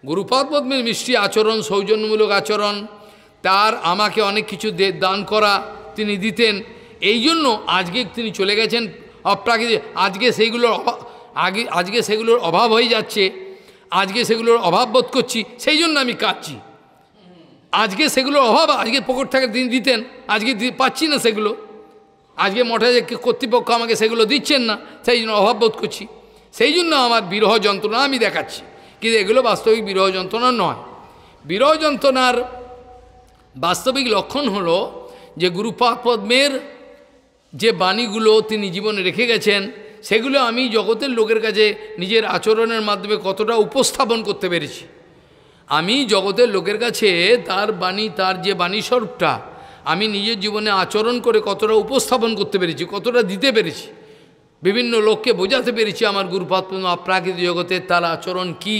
গুরুপাদ পদ্মের মিষ্টি আচরণ সৌজন্যমূলক আচরণ তার আমাকে অনেক কিছু দান করা তিনি দিতেন এই জন্য আজকে তিনি চলে গেছেন অপ্রাকৃতিক আজকে সেইগুলোর আগে আজকে সেগুলোর অভাব হয়ে যাচ্ছে আজকে সেগুলোর অভাব বোধ করছি সেই জন্য আমি কাঁদছি আজকে সেগুলোর অভাব আজকে পকট থেকে দিন দিতেন আজকে পাচ্ছি না সেগুলো আজকে মঠে যে কর্তৃপক্ষ আমাকে সেগুলো দিচ্ছেন না সেই জন্য অভাব বোধ করছি সেই জন্য আমার বিরহ যন্ত্রণা আমি দেখাচ্ছি কিন্তু এগুলো বাস্তবিক বিরহ যন্ত্রণা নয় বিরহ যন্ত্রণার বাস্তবিক লক্ষণ হল যে গুরুপাপদ্মের যে বাণীগুলো তিনি জীবনে রেখে গেছেন সেগুলো আমি জগতের লোকের কাছে নিজের আচরণের মাধ্যমে কতটা উপস্থাপন করতে পেরেছি আমি জগতের লোকের কাছে তার বাণী তার যে বাণী স্বরূপটা আমি নিজের জীবনে আচরণ করে কতটা উপস্থাপন করতে পেরেছি কতটা দিতে পেরেছি বিভিন্ন লোককে বোঝাতে পেরেছি আমার গুরুপাত প্রাকৃত জগতে তার আচরণ কি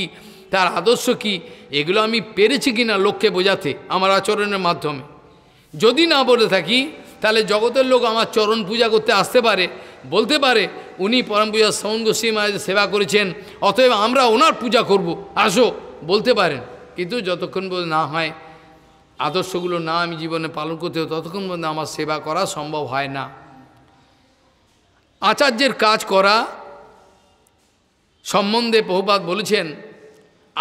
তার আদর্শ কি এগুলো আমি পেরেছি কিনা লোককে বোঝাতে আমার আচরণের মাধ্যমে যদি না বলে থাকি তাহলে জগতের লোক আমার চরণ পূজা করতে আসতে পারে বলতে পারে উনি পরম পূজা সৌন গোস্বী সেবা করেছেন অতএব আমরা ওনার পূজা করব আসো বলতে পারেন কিন্তু যতক্ষণ বোধ না হয় আদর্শগুলো না আমি জীবনে পালন করতে ততক্ষণ পর্যন্ত আমার সেবা করা সম্ভব হয় না আচার্যের কাজ করা সম্বন্ধে বহুপাত বলেছেন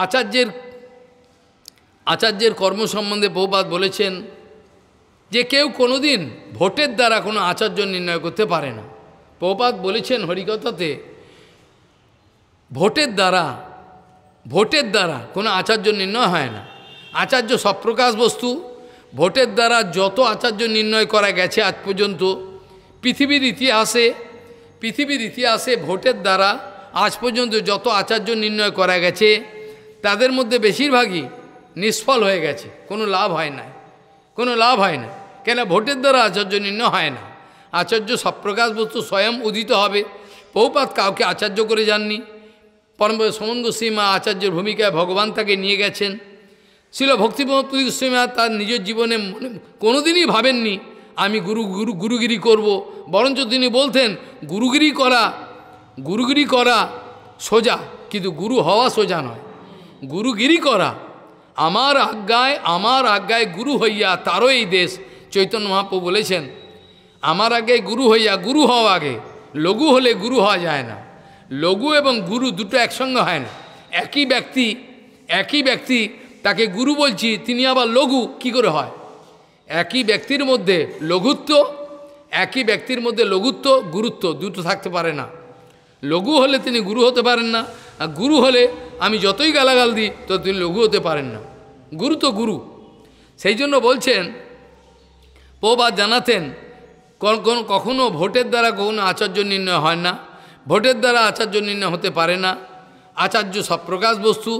আচার্যের আচার্যের কর্ম সম্বন্ধে বহুপাত বলেছেন যে কেউ কোনোদিন ভোটের দ্বারা কোনো আচার্য নির্ণয় করতে পারে না প্রপাত বলেছেন হরিকথাতে ভোটের দ্বারা ভোটের দ্বারা কোনো আচার্য নির্ণয় হয় না আচার্য সপ্রকাশ বস্তু ভোটের দ্বারা যত আচার্য নির্ণয় করা গেছে আজ পর্যন্ত পৃথিবীর ইতিহাসে পৃথিবীর ইতিহাসে ভোটের দ্বারা আজ পর্যন্ত যত আচার্য নির্ণয় করা গেছে তাদের মধ্যে বেশিরভাগই নিষ্ফল হয়ে গেছে কোনো লাভ হয় না কোনো লাভ হয় না কেন ভোটের দ্বারা আচার্য নির্ণয় হয় না আচার্য সপ্রকাশ বস্তু স্বয়ং উদিত হবে বহুপাত কাউকে আচার্য করে যাননি পরম সোমন গোস্বীমা আচার্যের ভূমিকায় ভগবান তাকে নিয়ে গেছেন ছিল ভক্তি সীমা গোস্বীমা তার নিজের জীবনে কোনোদিনই ভাবেননি আমি গুরু গুরু গুরুগিরি করব। বরঞ্চ তিনি বলতেন গুরুগিরি করা গুরুগিরি করা সোজা কিন্তু গুরু হওয়া সোজা নয় গুরুগিরি করা আমার আজ্ঞায় আমার আজ্ঞায় গুরু হইয়া তারও এই দেশ চৈতন্য মহাপ্রু বলেছেন আমার আগে গুরু হইয়া গুরু হওয়া আগে লঘু হলে গুরু হওয়া যায় না লঘু এবং গুরু দুটো একসঙ্গে হয় না একই ব্যক্তি একই ব্যক্তি তাকে গুরু বলছি তিনি আবার লঘু কি করে হয় একই ব্যক্তির মধ্যে লঘুত্ব একই ব্যক্তির মধ্যে লঘুত্ব গুরুত্ব দুটো থাকতে পারে না লঘু হলে তিনি গুরু হতে পারেন না আর গুরু হলে আমি যতই গালাগাল দিই তো তিনি লঘু হতে পারেন না গুরু তো গুরু সেই জন্য বলছেন পোবা জানাতেন কখনো ভোটের দ্বারা কখনো আচার্য নির্ণয় হয় না ভোটের দ্বারা আচার্য নির্ণয় হতে পারে না আচার্য প্রকাশ বস্তু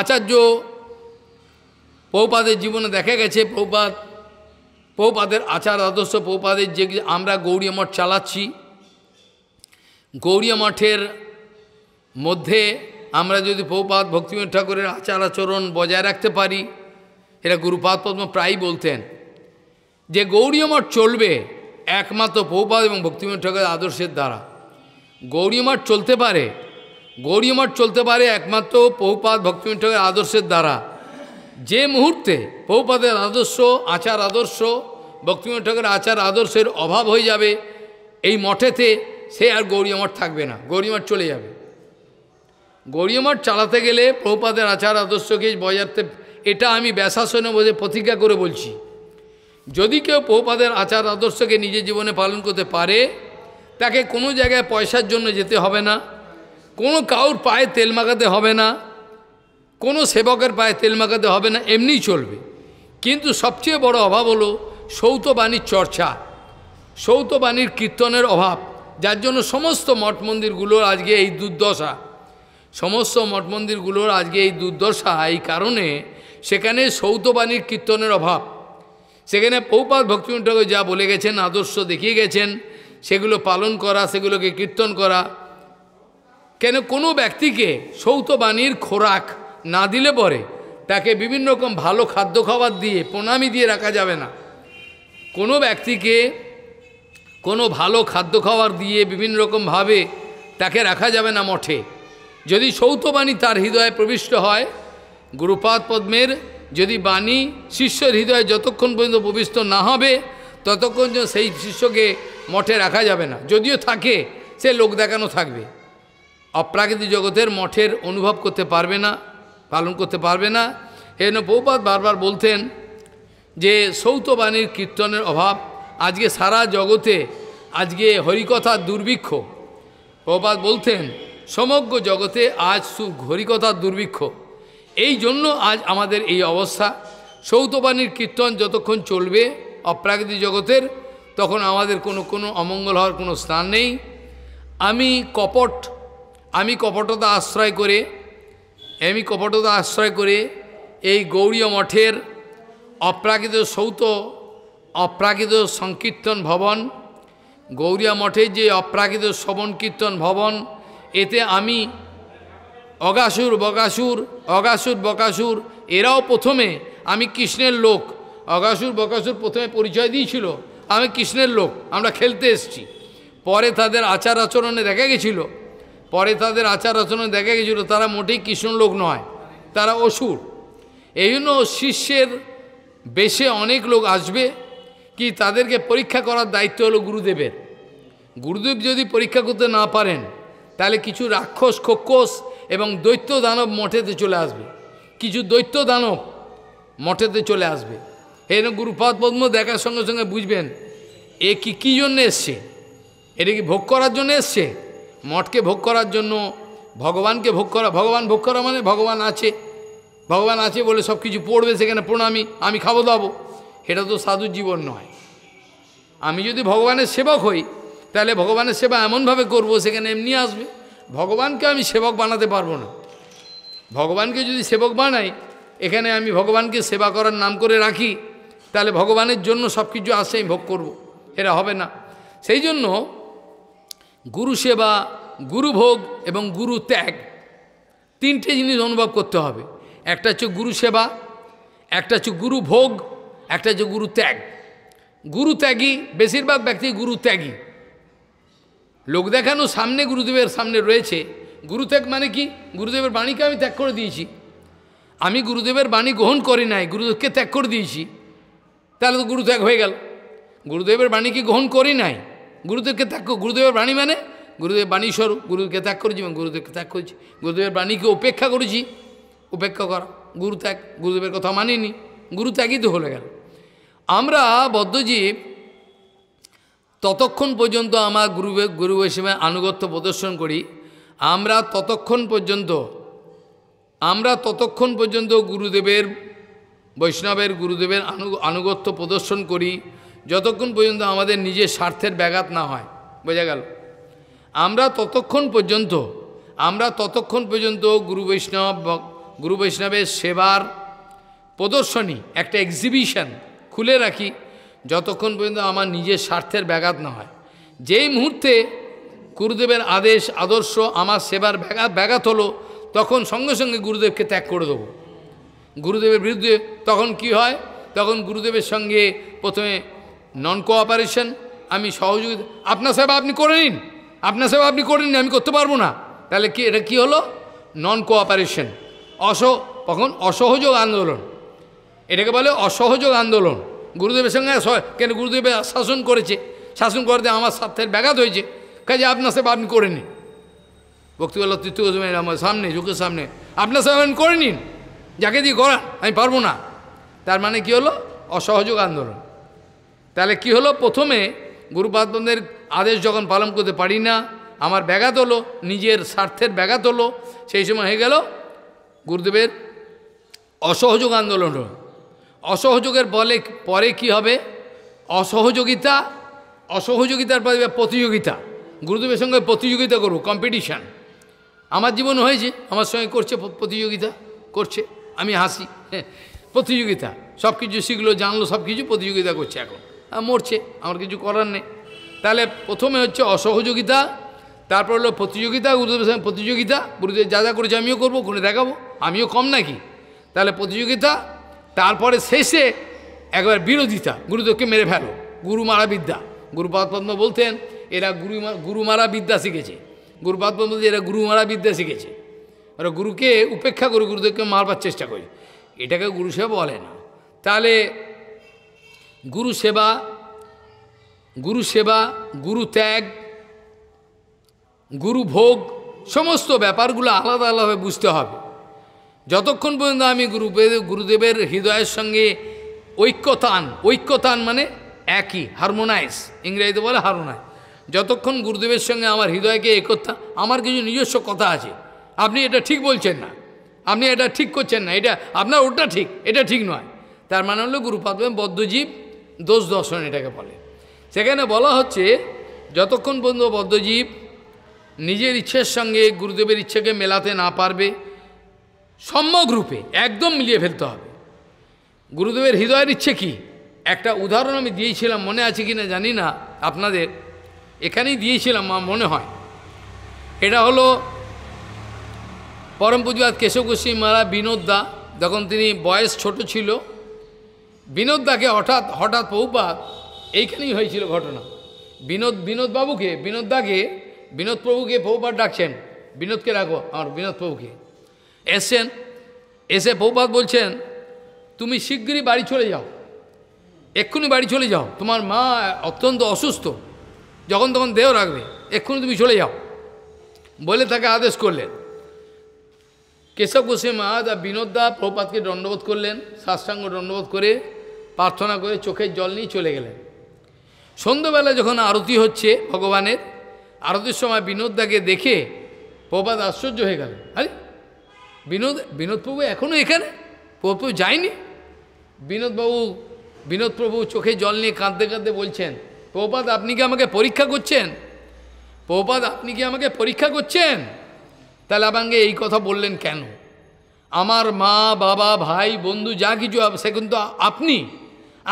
আচার্য পৌপাদের জীবনে দেখা গেছে পৌপাদ পৌপাদের আচার আদর্শ পৌপাদের যে আমরা গৌরী মঠ চালাচ্ছি গৌরী মঠের মধ্যে আমরা যদি পৌপাদ ভক্তিমীর ঠাকুরের আচার আচরণ বজায় রাখতে পারি এটা গুরুপাদ পদ্ম প্রায়ই বলতেন যে গৌরী মঠ চলবে একমাত্র পৌপাদ এবং ভক্তিমীর ঠাকুরের আদর্শের দ্বারা গৌরীমঠ চলতে পারে গৌরীমঠ চলতে পারে একমাত্র পৌপাত ভক্তিমঠের আদর্শের দ্বারা যে মুহূর্তে পৌপাদের আদর্শ আচার আদর্শ ভক্তিমঠ ঠাকুরের আচার আদর্শের অভাব হয়ে যাবে এই মঠেতে সে আর গৌরীমঠ থাকবে না গৌরীমঠ চলে যাবে গৌরীমঠ চালাতে গেলে প্রভুপাদের আচার আদর্শকে বজাতে এটা আমি ব্যাসাসনে বসে প্রতিজ্ঞা করে বলছি যদি কেউ প্রভুপাদের আচার আদর্শকে নিজের জীবনে পালন করতে পারে তাকে কোনো জায়গায় পয়সার জন্য যেতে হবে না কোনো কাউর পায়ে তেল মাখাতে হবে না কোনো সেবকের পায়ে তেল মাখাতে হবে না এমনিই চলবে কিন্তু সবচেয়ে বড় অভাব হলো সৌতবাণীর চর্চা সৌতবাণীর কীর্তনের অভাব যার জন্য সমস্ত মঠ মন্দিরগুলোর আজকে এই দুর্দশা সমস্ত মঠ মন্দিরগুলোর আজকে এই দুর্দশা এই কারণে সেখানে সৌতবাণীর কীর্তনের অভাব সেখানে পৌপাত ভক্তিমন্ড যা বলে গেছেন আদর্শ দেখিয়ে গেছেন সেগুলো পালন করা সেগুলোকে কীর্তন করা কেন কোনো ব্যক্তিকে সৌতবাণীর খোরাক না দিলে পরে তাকে বিভিন্ন রকম ভালো খাদ্য খাবার দিয়ে প্রণামি দিয়ে রাখা যাবে না কোনো ব্যক্তিকে কোনো ভালো খাদ্য খাবার দিয়ে বিভিন্ন রকমভাবে তাকে রাখা যাবে না মঠে যদি সৌতবাণী তার হৃদয়ে প্রবিষ্ট হয় গুরুপাদ পদ্মের যদি বাণী শিষ্যের হৃদয়ে যতক্ষণ পর্যন্ত প্রবিষ্ট না হবে ততক্ষণ সেই শিষ্যকে মঠে রাখা যাবে না যদিও থাকে সে লোক দেখানো থাকবে অপ্রাকৃতিক জগতের মঠের অনুভব করতে পারবে না পালন করতে পারবে না এই জন্য বহুপাত বারবার বলতেন যে সৌতবাণীর কীর্তনের অভাব আজকে সারা জগতে আজকে হরিকথার দুর্ভিক্ষ প্রপাত বলতেন সমগ্র জগতে আজ সুখ হরিকথার দুর্ভিক্ষ এই জন্য আজ আমাদের এই অবস্থা সৌতবাণীর কীর্তন যতক্ষণ চলবে অপ্রাকৃতিক জগতের তখন আমাদের কোনো কোনো অমঙ্গল হওয়ার কোনো স্থান নেই আমি কপট আমি কপটতা আশ্রয় করে আমি কপটতা আশ্রয় করে এই গৌরীয় মঠের অপ্রাকৃত সৌত অপ্রাকৃত সংকীর্তন ভবন গৌরিয়া মঠের যে অপ্রাকৃত শ্রবণ কীর্তন ভবন এতে আমি অগাসুর বকাসুর অগাসুর বকাসুর এরাও প্রথমে আমি কৃষ্ণের লোক অকাসুর বকাসুর প্রথমে পরিচয় দিয়েছিল আমি কৃষ্ণের লোক আমরা খেলতে এসছি পরে তাদের আচার আচরণে দেখা গেছিল পরে তাদের আচার আচরণে দেখা গেছিল তারা মোটেই কৃষ্ণ লোক নয় তারা অসুর এই জন্য শিষ্যের বেশে অনেক লোক আসবে কি তাদেরকে পরীক্ষা করার দায়িত্ব হলো গুরুদেবের গুরুদেব যদি পরীক্ষা করতে না পারেন তাহলে কিছু রাক্ষস খক্ষস এবং দৈত্য দানব মঠেতে চলে আসবে কিছু দৈত্য দানব মঠেতে চলে আসবে এই গুরুপাদ পদ্ম দেখার সঙ্গে সঙ্গে বুঝবেন এ কি কী জন্য এসছে এটা কি ভোগ করার জন্য এসছে মঠকে ভোগ করার জন্য ভগবানকে ভোগ করা ভগবান ভোগ করা মানে ভগবান আছে ভগবান আছে বলে সব কিছু পড়বে সেখানে প্রণামী আমি খাবো দাবো এটা তো সাধু জীবন নয় আমি যদি ভগবানের সেবক হই তাহলে ভগবানের সেবা এমনভাবে করব সেখানে এমনি আসবে ভগবানকে আমি সেবক বানাতে পারবো না ভগবানকে যদি সেবক বানাই এখানে আমি ভগবানকে সেবা করার নাম করে রাখি তাহলে ভগবানের জন্য সব কিছু আসে আমি ভোগ করব। এরা হবে না সেই জন্য গুরু সেবা গুরুভোগ এবং গুরু ত্যাগ তিনটে জিনিস অনুভব করতে হবে একটা হচ্ছে গুরু সেবা একটা হচ্ছে গুরু ভোগ একটা হচ্ছে গুরু ত্যাগ গুরু ত্যাগী বেশিরভাগ ব্যক্তি গুরু ত্যাগী লোক দেখানো সামনে গুরুদেবের সামনে রয়েছে গুরু ত্যাগ মানে কি গুরুদেবের বাণীকে আমি ত্যাগ করে দিয়েছি আমি গুরুদেবের বাণী গ্রহণ করি নাই গুরুদেবকে ত্যাগ করে দিয়েছি তাহলে তো গুরুত্যাগ হয়ে গেল গুরুদেবের বাণী কি গ্রহণ করি নাই গুরুদেবকে ত্যাগ গুরুদেবের বাণী মানে গুরুদেব বাণী স্বরূপ গুরুদেবকে ত্যাগ করেছি এবং মানে গুরুদেবকে ত্যাগ করেছি গুরুদেবের বাণীকে উপেক্ষা করেছি উপেক্ষা করা গুরু ত্যাগ গুরুদেবের কথা মানিনি গুরু ত্যাগই তো হলে গেল আমরা বদ্ধজীব ততক্ষণ পর্যন্ত আমার গুরু গুরু হিসেবে আনুগত্য প্রদর্শন করি আমরা ততক্ষণ পর্যন্ত আমরা ততক্ষণ পর্যন্ত গুরুদেবের বৈষ্ণবের গুরুদেবের আনু আনুগত্য প্রদর্শন করি যতক্ষণ পর্যন্ত আমাদের নিজের স্বার্থের ব্যাঘাত না হয় বোঝা গেল আমরা ততক্ষণ পর্যন্ত আমরা ততক্ষণ পর্যন্ত গুরু বৈষ্ণব গুরু বৈষ্ণবের সেবার প্রদর্শনী একটা এক্সিবিশন খুলে রাখি যতক্ষণ পর্যন্ত আমার নিজের স্বার্থের ব্যাঘাত না হয় যেই মুহূর্তে গুরুদেবের আদেশ আদর্শ আমার সেবার ব্যাঘাত ব্যাঘাত হলো তখন সঙ্গে সঙ্গে গুরুদেবকে ত্যাগ করে দেবো গুরুদেবের বিরুদ্ধে তখন কি হয় তখন গুরুদেবের সঙ্গে প্রথমে নন কোঅপারেশন আমি সহযোগিতা আপনার সেবা আপনি করে নিন আপনার সেবা আপনি করে নিন আমি করতে পারবো না তাহলে কি এটা কী হলো নন কোঅপারেশন অস তখন অসহযোগ আন্দোলন এটাকে বলে অসহযোগ আন্দোলন গুরুদেবের সঙ্গে কেন গুরুদেবের শাসন করেছে শাসন করতে আমার স্বার্থের ব্যাঘাত হয়েছে কাজে আপনার সেবা আপনি করে নিন ভক্তিবল্লভ তৃতীয় আমার সামনে চোখের সামনে আপনার সেবা আপনি করে নিন যাকে দিয়ে করান আমি পারবো না তার মানে কি হলো অসহযোগ আন্দোলন তাহলে কি হলো প্রথমে গুরুপাদের আদেশ যখন পালন করতে পারি না আমার ব্যাঘাত হলো নিজের স্বার্থের ব্যাঘাত হলো সেই সময় হয়ে গেল গুরুদেবের অসহযোগ আন্দোলন অসহযোগের বলে পরে কি হবে অসহযোগিতা অসহযোগিতার পরে প্রতিযোগিতা গুরুদেবের সঙ্গে প্রতিযোগিতা করব কম্পিটিশান আমার জীবন হয়েছে আমার সঙ্গে করছে প্রতিযোগিতা করছে আমি হাসি হ্যাঁ, প্রতিযোগিতা সব কিছু শিখলো জানলো সব কিছু প্রতিযোগিতা করছে এখন মরছে আমার কিছু করার নেই তাহলে প্রথমে হচ্ছে অসহযোগিতা তারপর হলো প্রতিযোগিতা গুরুদেব প্রতিযোগিতা গুরুদেব যা যা করেছে আমিও করবো করে দেখাবো আমিও কম নাকি তাহলে প্রতিযোগিতা তারপরে শেষে একবার বিরোধিতা গুরুদেবকে মেরে ফেলো গুরুমারা বিদ্যা গুরুপাদপদ্ম বলতেন এরা গুরু গুরুমারা বিদ্যা শিখেছে গুরুপাদপদ্ম বলতে এরা গুরুমারা বিদ্যা শিখেছে মানে গুরুকে উপেক্ষা করে গুরুদেবকে মারবার চেষ্টা করি এটাকে গুরু সেবা বলে না তাহলে গুরু সেবা গুরু সেবা গুরু ত্যাগ গুরু ভোগ সমস্ত ব্যাপারগুলো আলাদা আলাদাভাবে বুঝতে হবে যতক্ষণ পর্যন্ত আমি গুরু গুরুদেবের হৃদয়ের সঙ্গে ঐক্যতান ঐক্যতান মানে একই হারমোনাইজ ইংরেজিতে বলে হারমোনাইজ যতক্ষণ গুরুদেবের সঙ্গে আমার হৃদয়কে একতা আমার কিছু নিজস্ব কথা আছে আপনি এটা ঠিক বলছেন না আপনি এটা ঠিক করছেন না এটা আপনার ওটা ঠিক এটা ঠিক নয় তার মানে হলো গুরুপাদম বদ্ধজীব দোষ দর্শন এটাকে বলে সেখানে বলা হচ্ছে যতক্ষণ বন্ধু বদ্ধজীব নিজের ইচ্ছের সঙ্গে গুরুদেবের ইচ্ছাকে মেলাতে না পারবে সম্যক একদম মিলিয়ে ফেলতে হবে গুরুদেবের হৃদয়ের ইচ্ছে কি একটা উদাহরণ আমি দিয়েছিলাম মনে আছে কি না জানি না আপনাদের এখানেই দিয়েছিলাম মনে হয় এটা হলো পরম পুঁজিবাদ কেশব গোস্বী মহারাজ বিনোদ দা যখন তিনি বয়স ছোট ছিল বিনোদ দাকে হঠাৎ হঠাৎ পৌপাত এইখানেই হয়েছিল ঘটনা বিনোদ বিনোদ বাবুকে বিনোদ দাকে বিনোদ প্রভুকে পৌপাত ডাকছেন বিনোদকে রাখো আমার বিনোদ প্রভুকে এসছেন এসে পৌপাত বলছেন তুমি শীঘ্রই বাড়ি চলে যাও এক্ষুনি বাড়ি চলে যাও তোমার মা অত্যন্ত অসুস্থ যখন তখন দেহ রাখবে এক্ষুনি তুমি চলে যাও বলে তাকে আদেশ করলেন কেশব গোস্বামী মহারাজ আর বিনোদা প্রপাতকে দণ্ডবোধ করলেন সাষ্টাঙ্গ দণ্ডবোধ করে প্রার্থনা করে চোখের জল নিয়ে চলে গেলেন সন্ধ্যাবেলা যখন আরতি হচ্ছে ভগবানের আরতির সময় বিনোদদাকে দেখে প্রপাত আশ্চর্য হয়ে গেল আরে বিনোদ বিনোদপ্রভু এখনও এখানে প্রভু যায়নি বিনোদবাবু বিনোদপ্রভু চোখে জল নিয়ে কাঁদতে কাঁদতে বলছেন প্রপাত আপনি কি আমাকে পরীক্ষা করছেন প্রপাত আপনি কি আমাকে পরীক্ষা করছেন তাহলে আমাকে এই কথা বললেন কেন আমার মা বাবা ভাই বন্ধু যা কিছু সে কিন্তু আপনি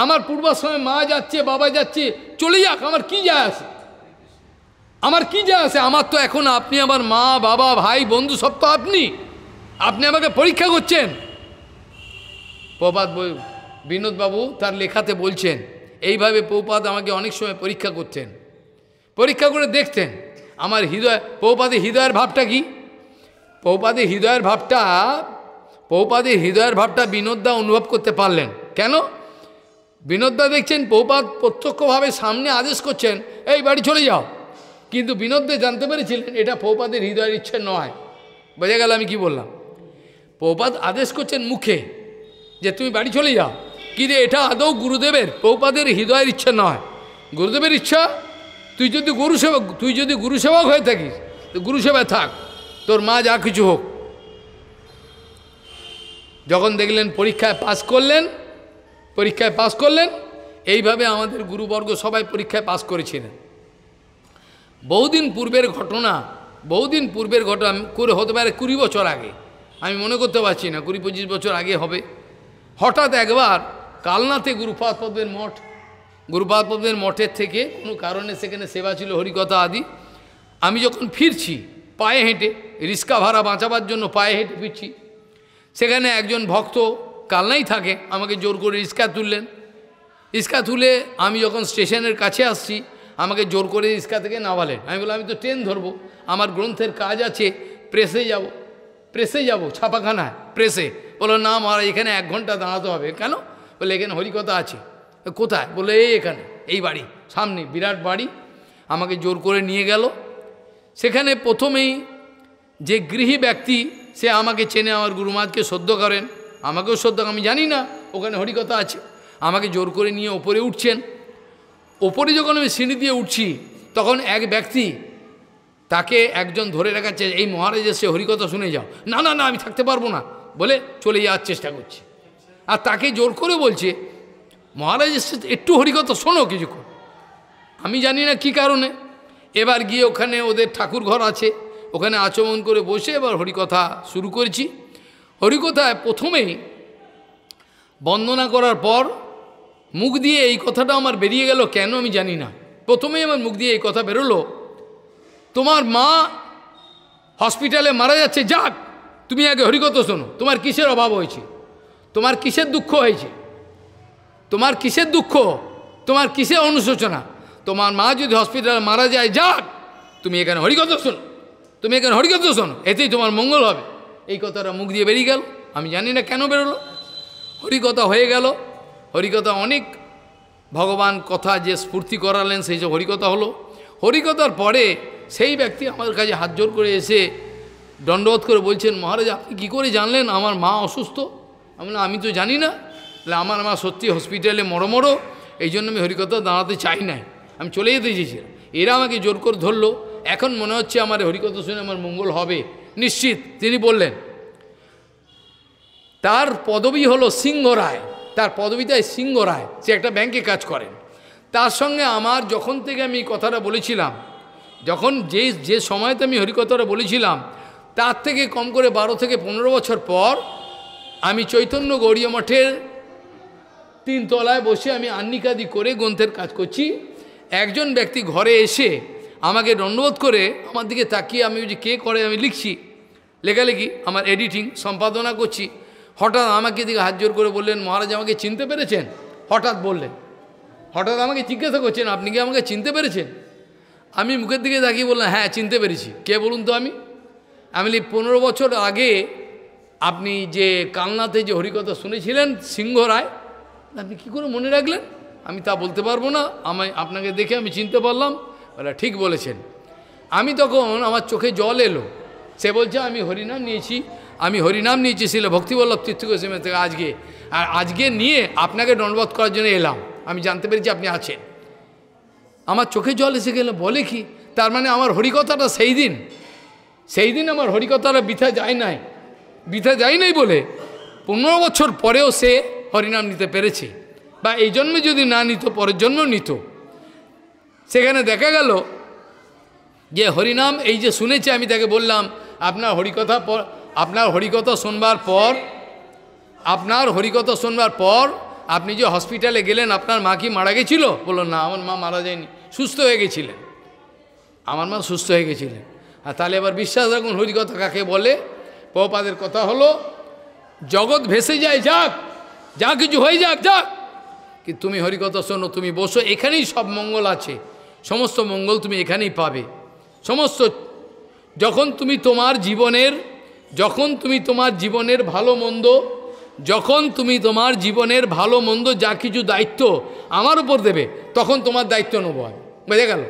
আমার পূর্বাশ্রমে মা যাচ্ছে বাবা যাচ্ছে চলে যাক আমার কি যা আছে আমার কি যা আছে আমার তো এখন আপনি আমার মা বাবা ভাই বন্ধু সব তো আপনি আপনি আমাকে পরীক্ষা করছেন প্রপাত বিনোদবাবু তার লেখাতে বলছেন এইভাবে পৌপাত আমাকে অনেক সময় পরীক্ষা করতেন পরীক্ষা করে দেখতেন আমার হৃদয় প্রপাতের হৃদয়ের ভাবটা কী পৌপাদের হৃদয়ের ভাবটা পৌপাদের হৃদয়ের ভাবটা বিনোদ্দা অনুভব করতে পারলেন কেন বিনোদ্দা দেখছেন পৌপাদ প্রত্যক্ষভাবে সামনে আদেশ করছেন এই বাড়ি চলে যাও কিন্তু বিনোদ্দে জানতে পেরেছিলেন এটা পৌপাদের হৃদয়ের ইচ্ছে নয় বোঝা গেল আমি কি বললাম পৌপাদ আদেশ করছেন মুখে যে তুমি বাড়ি চলে যাও কিন্তু এটা আদৌ গুরুদেবের পৌপাদের হৃদয়ের ইচ্ছা নয় গুরুদেবের ইচ্ছা তুই যদি গুরুসেবক তুই যদি গুরুসেবক হয়ে থাকিস তো গুরু থাক তোর মা যা কিছু হোক যখন দেখলেন পরীক্ষায় পাশ করলেন পরীক্ষায় পাশ করলেন এইভাবে আমাদের গুরুবর্গ সবাই পরীক্ষায় পাশ করেছিলেন বহুদিন পূর্বের ঘটনা বহুদিন পূর্বের ঘটনা করে হতে পারে কুড়ি বছর আগে আমি মনে করতে পারছি না কুড়ি পঁচিশ বছর আগে হবে হঠাৎ একবার কালনাতে গুরুপাদ পদ্মের মঠ গুরুপাদ পদ্মের মঠের থেকে কোনো কারণে সেখানে সেবা ছিল হরিকথা আদি আমি যখন ফিরছি পায়ে হেঁটে রিক্সা ভাড়া বাঁচাবার জন্য পায়ে হেঁটে ফিরছি সেখানে একজন ভক্ত কালনাই থাকে আমাকে জোর করে রিক্সা তুললেন রিস্কা তুলে আমি যখন স্টেশনের কাছে আসছি আমাকে জোর করে রিক্সা থেকে নামালেন আমি বললাম আমি তো ট্রেন ধরবো আমার গ্রন্থের কাজ আছে প্রেসে যাব প্রেসে যাব ছাপাখানায় প্রেসে বলো না আমার এখানে এক ঘন্টা দাঁড়াতে হবে কেন বলে এখানে হরিকথা আছে কোথায় বলে এই এখানে এই বাড়ি সামনে বিরাট বাড়ি আমাকে জোর করে নিয়ে গেল সেখানে প্রথমেই যে গৃহী ব্যক্তি সে আমাকে চেনে আমার গুরুমাদকে সদ্য করেন আমাকেও সদ্য আমি জানি না ওখানে হরিকথা আছে আমাকে জোর করে নিয়ে ওপরে উঠছেন ওপরে যখন আমি সিঁড়ি দিয়ে উঠছি তখন এক ব্যক্তি তাকে একজন ধরে রাখাচ্ছে এই মহারাজের সে হরিকথা শুনে যাও না না না আমি থাকতে পারবো না বলে চলে যাওয়ার চেষ্টা করছে আর তাকে জোর করে বলছে মহারাজের সে একটু হরিকথা শোনো কিছুক্ষণ আমি জানি না কি কারণে এবার গিয়ে ওখানে ওদের ঠাকুর ঘর আছে ওখানে আচমন করে বসে এবার হরিকথা শুরু করেছি হরিকথায় প্রথমেই বন্দনা করার পর মুখ দিয়ে এই কথাটা আমার বেরিয়ে গেল কেন আমি জানি না প্রথমেই আমার মুখ দিয়ে এই কথা বেরোলো তোমার মা হসপিটালে মারা যাচ্ছে যাক তুমি আগে হরিকথা শোনো তোমার কিসের অভাব হয়েছে তোমার কিসের দুঃখ হয়েছে তোমার কিসের দুঃখ তোমার কিসের অনুশোচনা তোমার মা যদি হসপিটালে মারা যায় যাক তুমি এখানে হরিকথা শোনো তুমি এখানে হরিকথা শোনো এতেই তোমার মঙ্গল হবে এই কথাটা মুখ দিয়ে বেরিয়ে গেল আমি জানি না কেন বেরোলো হরিকথা হয়ে গেল হরিকথা অনেক ভগবান কথা যে স্ফূর্তি করালেন সেই যে হরিকথা হলো হরিকথার পরে সেই ব্যক্তি আমার কাছে হাত জোর করে এসে দণ্ডবোধ করে বলছেন মহারাজ আপনি কী করে জানলেন আমার মা অসুস্থ আমি আমি তো জানি না আমার মা সত্যি হসপিটালে মরো মরো এই জন্য আমি হরিকথা দাঁড়াতে চাই নাই আমি চলে যেতে চেয়েছিলাম এরা আমাকে জোর করে ধরলো এখন মনে হচ্ছে আমার হরিকথা শুনে আমার মঙ্গল হবে নিশ্চিত তিনি বললেন তার পদবি হলো সিংহ রায় তার তাই সিংহ রায় সে একটা ব্যাংকে কাজ করেন তার সঙ্গে আমার যখন থেকে আমি কথাটা বলেছিলাম যখন যে যে সময়তে আমি হরিকথাটা বলেছিলাম তার থেকে কম করে বারো থেকে পনেরো বছর পর আমি চৈতন্য গৌরীয় মঠের তিন তলায় বসে আমি আন্নিকাদি করে গ্রন্থের কাজ করছি একজন ব্যক্তি ঘরে এসে আমাকে দণ্ডবোধ করে আমার দিকে তাকিয়ে আমি যে কে করে আমি লিখছি লেখালেখি আমার এডিটিং সম্পাদনা করছি হঠাৎ আমাকে দিকে হাত জোর করে বললেন মহারাজ আমাকে চিনতে পেরেছেন হঠাৎ বললেন হঠাৎ আমাকে জিজ্ঞাসা করছেন আপনি কি আমাকে চিনতে পেরেছেন আমি মুখের দিকে তাকিয়ে বললাম হ্যাঁ চিনতে পেরেছি কে বলুন তো আমি আমি পনেরো বছর আগে আপনি যে কালনাতে যে হরিকথা শুনেছিলেন সিংহ রায় আপনি কী করে মনে রাখলেন আমি তা বলতে পারবো না আমায় আপনাকে দেখে আমি চিনতে পারলাম বলে ঠিক বলেছেন আমি তখন আমার চোখে জল এলো সে বলছে আমি হরিনাম নিয়েছি আমি হরিনাম নিয়েছি ছিল ভক্তিবল্লভ তীর্থকোশিমের থেকে আজকে আর আজকে নিয়ে আপনাকে দণ্ডবোধ করার জন্য এলাম আমি জানতে পেরেছি আপনি আছেন আমার চোখে জল এসে গেলে বলে কি তার মানে আমার হরিকথাটা সেই দিন সেই দিন আমার হরিকথাটা বৃথা যায় নাই বৃথা যায় নাই বলে পনেরো বছর পরেও সে হরিনাম নিতে পেরেছে বা এই জন্মে যদি না নিত পরের জন্ম নিত সেখানে দেখা গেল যে হরিনাম এই যে শুনেছে আমি তাকে বললাম আপনার হরিকথা পর আপনার হরিকথা শোনবার পর আপনার হরিকথা শোনবার পর আপনি যে হসপিটালে গেলেন আপনার মা কি মারা গেছিল বললো না আমার মা মারা যায়নি সুস্থ হয়ে গেছিলেন আমার মা সুস্থ হয়ে গেছিলেন আর তাহলে এবার বিশ্বাস রাখুন হরিকথা কাকে বলে পপাদের কথা হলো জগৎ ভেসে যায় যাক যা কিছু হয়ে যাক যাক কি তুমি হরিকথা শোনো তুমি বসো এখানেই সব মঙ্গল আছে সমস্ত মঙ্গল তুমি এখানেই পাবে সমস্ত যখন তুমি তোমার জীবনের যখন তুমি তোমার জীবনের ভালো মন্দ যখন তুমি তোমার জীবনের ভালো মন্দ যা কিছু দায়িত্ব আমার উপর দেবে তখন তোমার দায়িত্ব নেবো আমি বোঝা গেল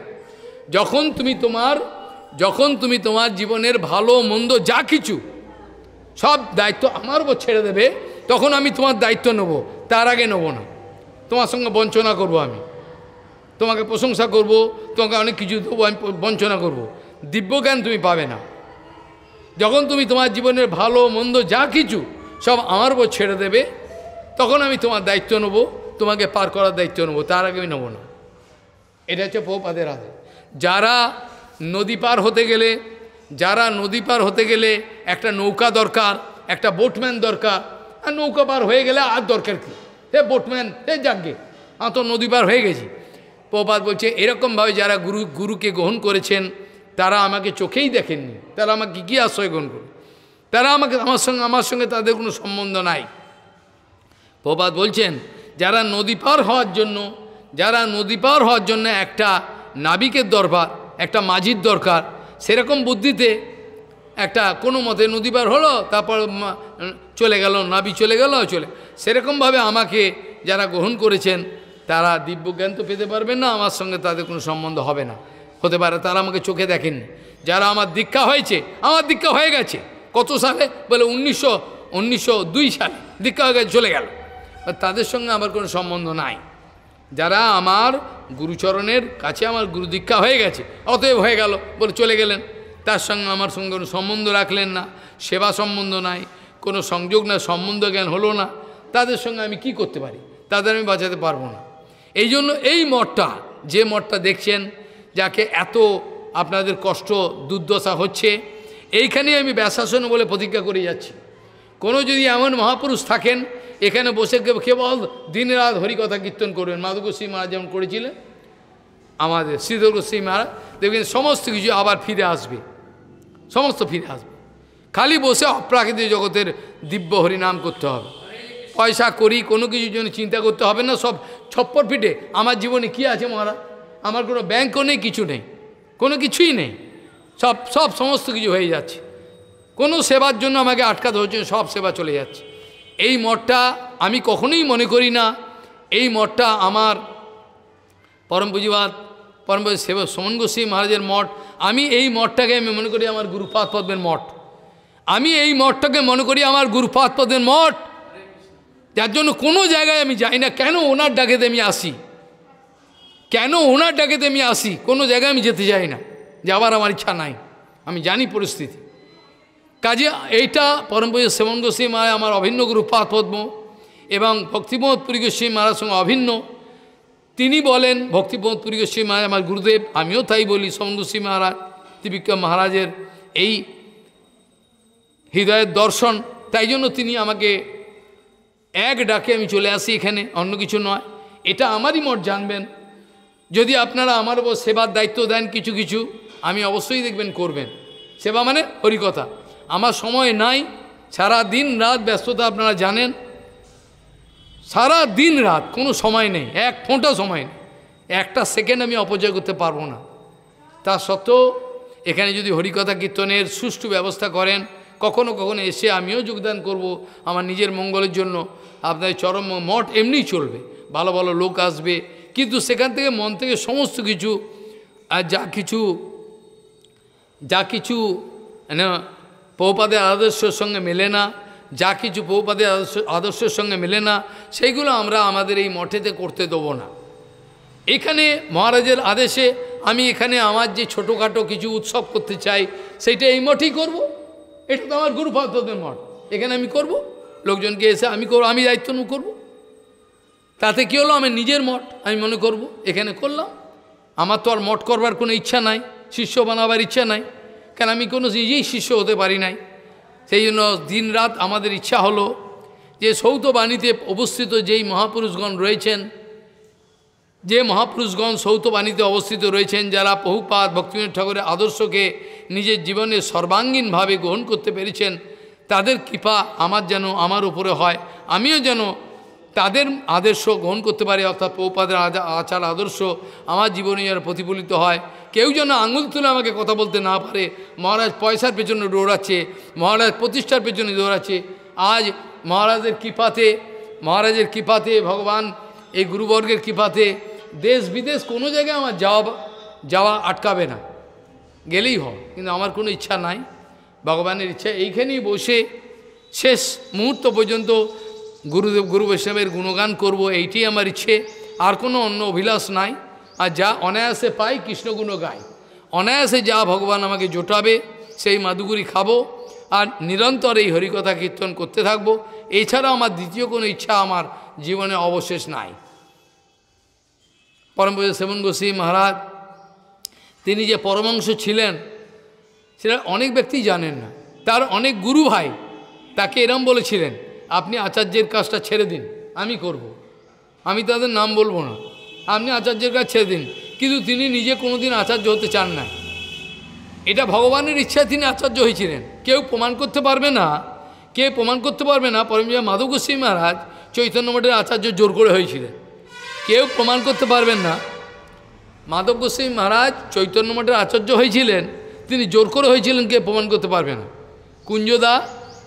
যখন তুমি তোমার যখন তুমি তোমার জীবনের ভালো মন্দ যা কিছু সব দায়িত্ব আমার উপর ছেড়ে দেবে তখন আমি তোমার দায়িত্ব নেব তার আগে নেব না তোমার সঙ্গে বঞ্চনা করব আমি তোমাকে প্রশংসা করব তোমাকে অনেক কিছু দেবো আমি বঞ্চনা করবো দিব্য জ্ঞান তুমি পাবে না যখন তুমি তোমার জীবনের ভালো মন্দ যা কিছু সব আমার উপর ছেড়ে দেবে তখন আমি তোমার দায়িত্ব নেব তোমাকে পার করার দায়িত্ব নেব তার আগে আমি নেব না এটা হচ্ছে পোপাদের আদে যারা নদী পার হতে গেলে যারা নদী পার হতে গেলে একটা নৌকা দরকার একটা বোটম্যান দরকার আর নৌকা পার হয়ে গেলে আর দরকার কী হে বোটম্যান হে যাকে আমি তো নদী পার হয়ে গেছি প্রপাত বলছে এরকমভাবে যারা গুরু গুরুকে গ্রহণ করেছেন তারা আমাকে চোখেই দেখেননি তারা আমাকে কী আশ্রয় গ্রহণ করে তারা আমাকে আমার সঙ্গে আমার সঙ্গে তাদের কোনো সম্বন্ধ নাই প্রপাত বলছেন যারা নদী পার হওয়ার জন্য যারা নদী পার হওয়ার জন্য একটা নাবিকের দরকার একটা মাঝির দরকার সেরকম বুদ্ধিতে একটা কোনো মতে নদী পার হলো তারপর চলে গেল নাবি চলে গেল চলে সেরকমভাবে আমাকে যারা গ্রহণ করেছেন তারা দিব্যজ্ঞান তো পেতে পারবেন না আমার সঙ্গে তাদের কোনো সম্বন্ধ হবে না হতে পারে তারা আমাকে চোখে দেখেননি যারা আমার দীক্ষা হয়েছে আমার দীক্ষা হয়ে গেছে কত সালে বলে উনিশশো উনিশশো দুই সালে দীক্ষা হয়ে গেছে চলে গেল তাদের সঙ্গে আমার কোনো সম্বন্ধ নাই যারা আমার গুরুচরণের কাছে আমার গুরু দীক্ষা হয়ে গেছে অতএব হয়ে গেল বলে চলে গেলেন তার সঙ্গে আমার সঙ্গে কোনো সম্বন্ধ রাখলেন না সেবা সম্বন্ধ নাই কোনো সংযোগ না সম্বন্ধ জ্ঞান হলো না তাদের সঙ্গে আমি কি করতে পারি তাদের আমি বাঁচাতে পারবো না এই জন্য এই মঠটা যে মঠটা দেখছেন যাকে এত আপনাদের কষ্ট দুর্দশা হচ্ছে এইখানেই আমি ব্যাসাসন বলে প্রতিজ্ঞা করে যাচ্ছি কোনো যদি এমন মহাপুরুষ থাকেন এখানে বসে কেবল দিন রাত হরিকথা কীর্তন করবেন মাধুকশ্রী মহারাজ যেমন করেছিলেন আমাদের শ্রীধর গোস্বী মহারাজ দেখবেন সমস্ত কিছু আবার ফিরে আসবে সমস্ত ফিরে আসবে খালি বসে অপ্রাকৃতিক জগতের দিব্য হরিনাম করতে হবে পয়সা করি কোনো কিছুর জন্য চিন্তা করতে হবে না সব ছপ্পর ফিটে আমার জীবনে কি আছে মহারাজ আমার কোনো ব্যাংকও নেই কিছু নেই কোনো কিছুই নেই সব সব সমস্ত কিছু হয়ে যাচ্ছে কোনো সেবার জন্য আমাকে আটকাতে হচ্ছে সব সেবা চলে যাচ্ছে এই মঠটা আমি কখনোই মনে করি না এই মঠটা আমার পরম পুঁজিবাদ পরম সেব সোমন গোস্বী মহারাজের মঠ আমি এই মঠটাকে আমি মনে করি আমার গুরুপাত পদ্মের মঠ আমি এই মঠটাকে মনে করি আমার গুরুপাত পদ্মের মঠ যার জন্য কোনো জায়গায় আমি যাই না কেন ওনার ডাকেতে আমি আসি কেন ওনার ডাকেতে আমি আসি কোনো জায়গায় আমি যেতে যাই না যাওয়ার আমার ইচ্ছা নাই আমি জানি পরিস্থিতি কাজে এইটা পরমপুজো সেবন গোস্বী মহারাজ আমার অভিন্ন গুরুপাত পদ্ম এবং ভক্তিমোধ পুরী গোস্বী মহারাজ সঙ্গে অভিন্ন তিনি বলেন পুরী পুরীকেশ্বরী মহারাজ আমার গুরুদেব আমিও তাই বলি সমন্দসী মহারাজ ত্রিবিক্রম মহারাজের এই হৃদয়ের দর্শন তাই জন্য তিনি আমাকে এক ডাকে আমি চলে আসি এখানে অন্য কিছু নয় এটা আমারই মত জানবেন যদি আপনারা আমার ওপর সেবার দায়িত্ব দেন কিছু কিছু আমি অবশ্যই দেখবেন করবেন সেবা মানে হরিকথা আমার সময় নাই সারা দিন রাত ব্যস্ততা আপনারা জানেন সারা দিন রাত কোনো সময় নেই এক ফোঁটা সময় নেই একটা সেকেন্ড আমি অপচয় করতে পারবো না তা সত্ত্বেও এখানে যদি হরিকথা কীর্তনের সুষ্ঠু ব্যবস্থা করেন কখনো কখনো এসে আমিও যোগদান করব আমার নিজের মঙ্গলের জন্য আপনার চরম মঠ এমনি চলবে ভালো ভালো লোক আসবে কিন্তু সেখান থেকে মন থেকে সমস্ত কিছু আর যা কিছু যা কিছু প্রপাদের আদর্শের সঙ্গে মেলে না যা কিছু বহুপাদের আদর্শ আদর্শের সঙ্গে মেলে না সেইগুলো আমরা আমাদের এই মঠেতে করতে দেব না এখানে মহারাজের আদেশে আমি এখানে আমার যে ছোটোখাটো কিছু উৎসব করতে চাই সেইটা এই মঠেই করব। এটা তো আমার গুরুপাদদের মঠ এখানে আমি করব। লোকজনকে এসে আমি করবো আমি দায়িত্ব নু করবো তাতে কী হলো আমি নিজের মঠ আমি মনে করব এখানে করলাম আমার তো আর মঠ করবার কোনো ইচ্ছা নাই শিষ্য বানাবার ইচ্ছা নাই কারণ আমি কোনো নিজেই শিষ্য হতে পারি নাই সেই জন্য দিন রাত আমাদের ইচ্ছা হলো যে সৌতবাণীতে অবস্থিত যেই মহাপুরুষগণ রয়েছেন যে মহাপুরুষগণ সৌতবাণীতে অবস্থিত রয়েছেন যারা বহুপাত ভক্তিবিনোদ ঠাকুরের আদর্শকে নিজের জীবনে সর্বাঙ্গীনভাবে গ্রহণ করতে পেরেছেন তাদের কৃপা আমার যেন আমার উপরে হয় আমিও যেন তাদের আদর্শ গ্রহণ করতে পারি অর্থাৎ পৌপাদের আচার আদর্শ আমার জীবনে যেন প্রতিফলিত হয় কেউ যেন আঙুল তুলে আমাকে কথা বলতে না পারে মহারাজ পয়সার পেছনে দৌড়াচ্ছে মহারাজ প্রতিষ্ঠার পেছনে দৌড়াচ্ছে আজ মহারাজের কৃপাতে মহারাজের কৃপাতে ভগবান এই গুরুবর্গের কৃপাতে দেশ বিদেশ কোনো জায়গায় আমার যাওয়া যাওয়া আটকাবে না গেলেই হয় কিন্তু আমার কোনো ইচ্ছা নাই ভগবানের ইচ্ছা এইখানেই বসে শেষ মুহূর্ত পর্যন্ত গুরুদেব গুরু বৈষ্ণবের গুণগান করব এইটি আমার ইচ্ছে আর কোনো অন্য অভিলাষ নাই আর যা অনায়াসে পাই কৃষ্ণগুণ গাই অনায়াসে যা ভগবান আমাকে জোটাবে সেই মাদুগুরি খাবো আর নিরন্তর এই হরিকথা কীর্তন করতে থাকবো এছাড়া আমার দ্বিতীয় কোনো ইচ্ছা আমার জীবনে অবশেষ নাই পরমপুজ সেবন গোস্বী মহারাজ তিনি যে পরমাংশ ছিলেন সেটা অনেক ব্যক্তি জানেন না তার অনেক গুরু ভাই তাকে এরম বলেছিলেন আপনি আচার্যের কাজটা ছেড়ে দিন আমি করব। আমি তাদের নাম বলবো না আপনি আচার্যের কাছে ছেড়ে দিন কিন্তু তিনি নিজে কোনোদিন আচার্য হতে চান না এটা ভগবানের ইচ্ছায় তিনি আচার্য হয়েছিলেন কেউ প্রমাণ করতে পারবে না কে প্রমাণ করতে পারবে না পরমজীব মাধব মহারাজ চৈতন্য মঠের আচার্য জোর করে হয়েছিলেন কেউ প্রমাণ করতে পারবেন না মাধব গোস্বামী মহারাজ চৈতন্য মঠের আচার্য হয়েছিলেন তিনি জোর করে হয়েছিলেন কে প্রমাণ করতে পারবে না কুঞ্জদা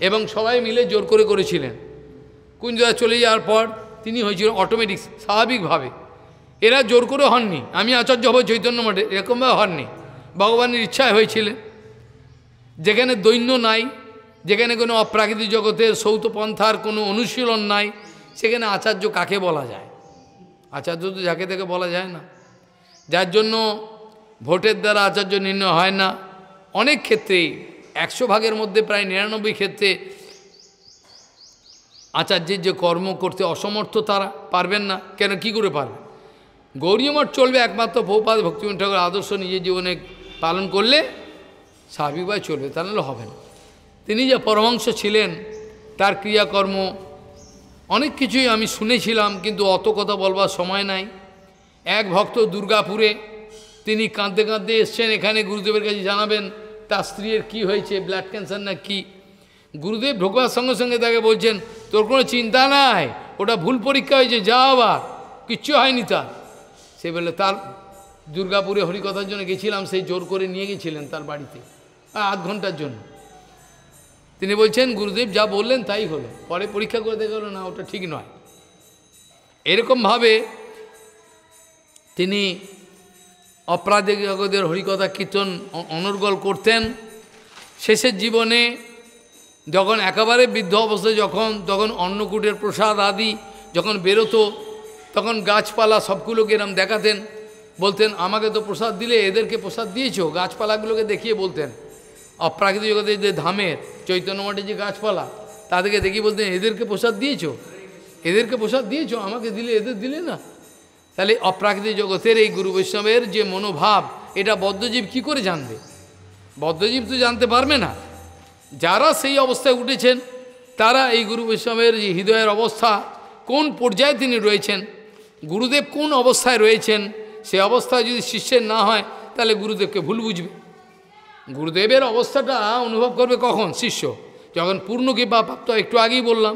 এবং সবাই মিলে জোর করে করেছিলেন কুঞ্জদা চলে যাওয়ার পর তিনি হয়েছিলেন অটোমেটিক স্বাভাবিকভাবে এরা জোর করে হননি আমি আচার্য হব চৈতন্য মঠে এরকমভাবে হননি ভগবানের ইচ্ছায় হয়েছিলেন যেখানে দৈন্য নাই যেখানে কোনো অপ্রাকৃতিক জগতের সৌতপন্থার কোনো অনুশীলন নাই সেখানে আচার্য কাকে বলা যায় আচার্য তো যাকে তাকে বলা যায় না যার জন্য ভোটের দ্বারা আচার্য নির্ণয় হয় না অনেক ক্ষেত্রেই একশো ভাগের মধ্যে প্রায় নিরানব্বই ক্ষেত্রে আচার্যের যে কর্ম করতে অসমর্থ তারা পারবেন না কেন কি করে পারবে গৌরীমঠ চলবে একমাত্র বহুপাদ ভক্তিমন ঠাকুর আদর্শ নিজের জীবনে পালন করলে স্বাভাবিকভাবে চলবে তা নাহলে হবে না তিনি যে পরমাংশ ছিলেন তার ক্রিয়াকর্ম অনেক কিছুই আমি শুনেছিলাম কিন্তু অত কথা বলবার সময় নাই এক ভক্ত দুর্গাপুরে তিনি কাঁদতে কাঁদতে এসছেন এখানে গুরুদেবের কাছে জানাবেন তার স্ত্রীর কি হয়েছে ব্লাড ক্যান্সার না কি গুরুদেব ঢোকবার সঙ্গে সঙ্গে তাকে বলছেন তোর কোনো চিন্তা নাই ওটা ভুল পরীক্ষা হয়েছে যা আবার কিচ্ছু হয়নি তার সে বলে তার দুর্গাপুরে হরিকথার জন্য গেছিলাম সেই জোর করে নিয়ে গেছিলেন তার বাড়িতে আধ ঘন্টার জন্য তিনি বলছেন গুরুদেব যা বললেন তাই হলো পরে পরীক্ষা করে দেখলো না ওটা ঠিক নয় এরকমভাবে তিনি অপরাধী জগতের হরিকথা কীর্তন অনর্গল করতেন শেষের জীবনে যখন একেবারে বৃদ্ধ অবস্থায় যখন তখন অন্নকূটের প্রসাদ আদি যখন বেরোতো তখন গাছপালা সবগুলোকে এরম দেখাতেন বলতেন আমাকে তো প্রসাদ দিলে এদেরকে প্রসাদ দিয়েছো গাছপালাগুলোকে দেখিয়ে বলতেন অপ্রাকৃতিক জগতের যে ধামের চৈতন্য মাঠের যে গাছপালা তাদেরকে দেখি বলতেন এদেরকে প্রসাদ দিয়েছো এদেরকে প্রসাদ দিয়েছো আমাকে দিলে এদের দিলে না তাহলে অপ্রাকৃতিক জগতের এই গুরু বৈষ্ণবের যে মনোভাব এটা বদ্ধজীব কি করে জানবে বদ্ধজীব তো জানতে পারবে না যারা সেই অবস্থায় উঠেছেন তারা এই গুরু বৈষ্ণবের যে হৃদয়ের অবস্থা কোন পর্যায়ে তিনি রয়েছেন গুরুদেব কোন অবস্থায় রয়েছেন সে অবস্থায় যদি শিষ্যের না হয় তাহলে গুরুদেবকে ভুল বুঝবে গুরুদেবের অবস্থাটা অনুভব করবে কখন শিষ্য যখন পূর্ণ কৃপা প্রাপ্ত একটু আগেই বললাম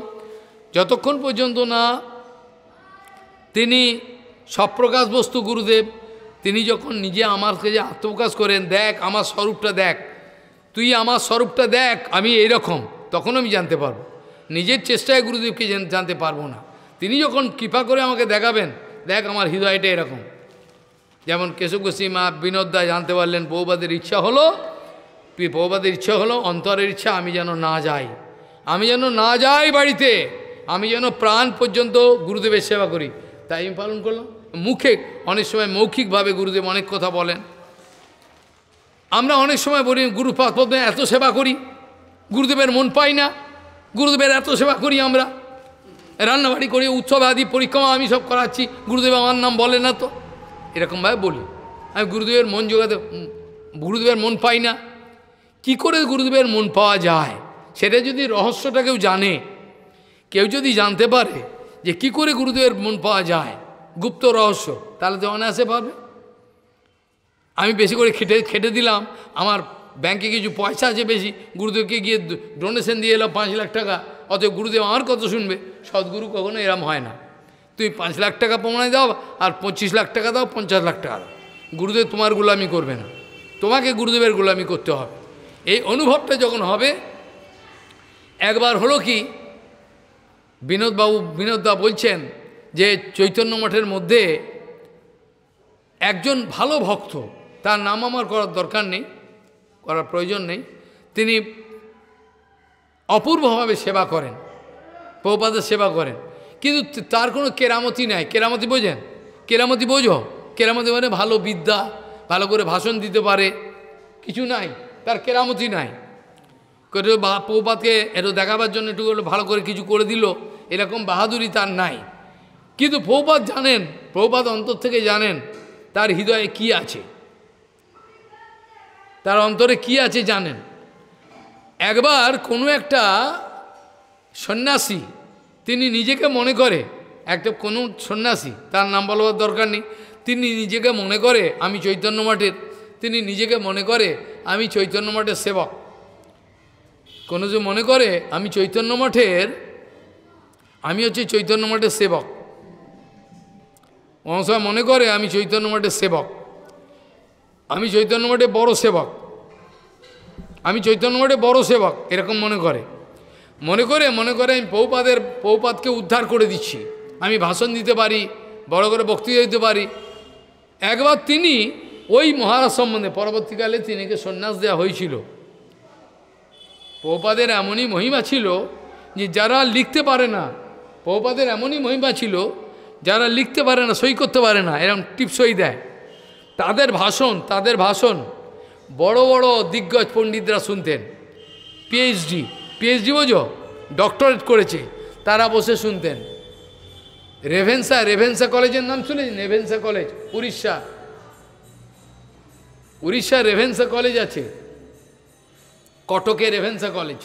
যতক্ষণ পর্যন্ত না তিনি সপ্রকাশ বস্তু গুরুদেব তিনি যখন নিজে আমারকে যে আত্মপ্রকাশ করেন দেখ আমার স্বরূপটা দেখ তুই আমার স্বরূপটা দেখ আমি এই রকম তখন আমি জানতে পারবো নিজের চেষ্টায় গুরুদেবকে জানতে পারবো না তিনি যখন কৃপা করে আমাকে দেখাবেন দেখ আমার হৃদয়টা এরকম যেমন কেশুকুশি মা মা দায় জানতে পারলেন বৌবাদের ইচ্ছা হলো প্রবাদের ইচ্ছা হলো অন্তরের ইচ্ছা আমি যেন না যাই আমি যেন না যাই বাড়িতে আমি যেন প্রাণ পর্যন্ত গুরুদেবের সেবা করি তাই আমি পালন করলাম মুখে অনেক সময় মৌখিকভাবে গুরুদেব অনেক কথা বলেন আমরা অনেক সময় বলি গুরু এত সেবা করি গুরুদেবের মন পাই না গুরুদেবের এত সেবা করি আমরা রান্নাবাড়ি করে উৎসব আদি পরিক্রমা আমি সব করাচ্ছি গুরুদেব আমার নাম বলে না তো এরকমভাবে বলি আমি গুরুদেবের মন জোগাতে গুরুদেবের মন পাই না কি করে গুরুদেবের মন পাওয়া যায় সেটা যদি রহস্যটা কেউ জানে কেউ যদি জানতে পারে যে কি করে গুরুদেবের মন পাওয়া যায় গুপ্ত রহস্য তাহলে তো অনায়াসে পাবে আমি বেশি করে খেটে খেটে দিলাম আমার ব্যাংকে কিছু পয়সা আছে বেশি গুরুদেবকে গিয়ে ডোনেশন দিয়ে এলাম পাঁচ লাখ টাকা অতএব গুরুদেব আমার কত শুনবে সদ্গুরু কখনো এরম হয় না তুই পাঁচ লাখ টাকা প্রমাণে দাও আর পঁচিশ লাখ টাকা দাও পঞ্চাশ লাখ টাকা দাও গুরুদেব তোমার গোলামি করবে না তোমাকে গুরুদেবের গোলামি করতে হবে এই অনুভবটা যখন হবে একবার হলো কি বিনোদবাবু বিনোদবা বলছেন যে চৈতন্য মঠের মধ্যে একজন ভালো ভক্ত তার নাম আমার করার দরকার নেই করার প্রয়োজন নেই তিনি অপূর্বভাবে সেবা করেন প্রপাদের সেবা করেন কিন্তু তার কোনো কেরামতি নাই কেরামতি বোঝেন কেরামতি বোঝো কেরামতি মানে ভালো বিদ্যা ভালো করে ভাষণ দিতে পারে কিছু নাই তার কেরামতি নাই প্রপাতকে এটা দেখাবার জন্য একটু ভালো করে কিছু করে দিল এরকম বাহাদুরি তার নাই কিন্তু প্রপাত জানেন প্রপাত অন্তর থেকে জানেন তার হৃদয়ে কি আছে তার অন্তরে কি আছে জানেন একবার কোনো একটা সন্ন্যাসী তিনি নিজেকে মনে করে একটা কোনো সন্ন্যাসী তার নাম বলবার দরকার নেই তিনি নিজেকে মনে করে আমি চৈতন্য মঠের তিনি নিজেকে মনে করে আমি চৈতন্য মঠের সেবক কোনো যে মনে করে আমি চৈতন্য মঠের আমি হচ্ছে চৈতন্য মঠের সেবক অংশ মনে করে আমি চৈতন্য মঠের সেবক আমি চৈতন্য মঠের বড় সেবক আমি চৈতন্য মঠে বড় সেবক এরকম মনে করে মনে করে মনে করে আমি পৌপাদের পৌপাদকে উদ্ধার করে দিচ্ছি আমি ভাষণ দিতে পারি বড় করে বক্তৃতা দিতে পারি একবার তিনি ওই মহারাজ সম্বন্ধে পরবর্তীকালে তিনিকে সন্ন্যাস দেওয়া হয়েছিল পৌপাদের এমনই মহিমা ছিল যে যারা লিখতে পারে না পৌপাদের এমনই মহিমা ছিল যারা লিখতে পারে না সই করতে পারে না এরকম টিপসই দেয় তাদের ভাষণ তাদের ভাষণ বড় বড় দিগ্গজ পণ্ডিতরা শুনতেন পিএইচডি পিএইচডি বোঝো ডক্টরেট করেছে তারা বসে শুনতেন রেভেন্সা রেভেন্সা কলেজের নাম শুনেছেন রেভেন্সা কলেজ উড়িষ্যা উড়িষ্যা রেভেন্সা কলেজ আছে কটকে রেভেন্সা কলেজ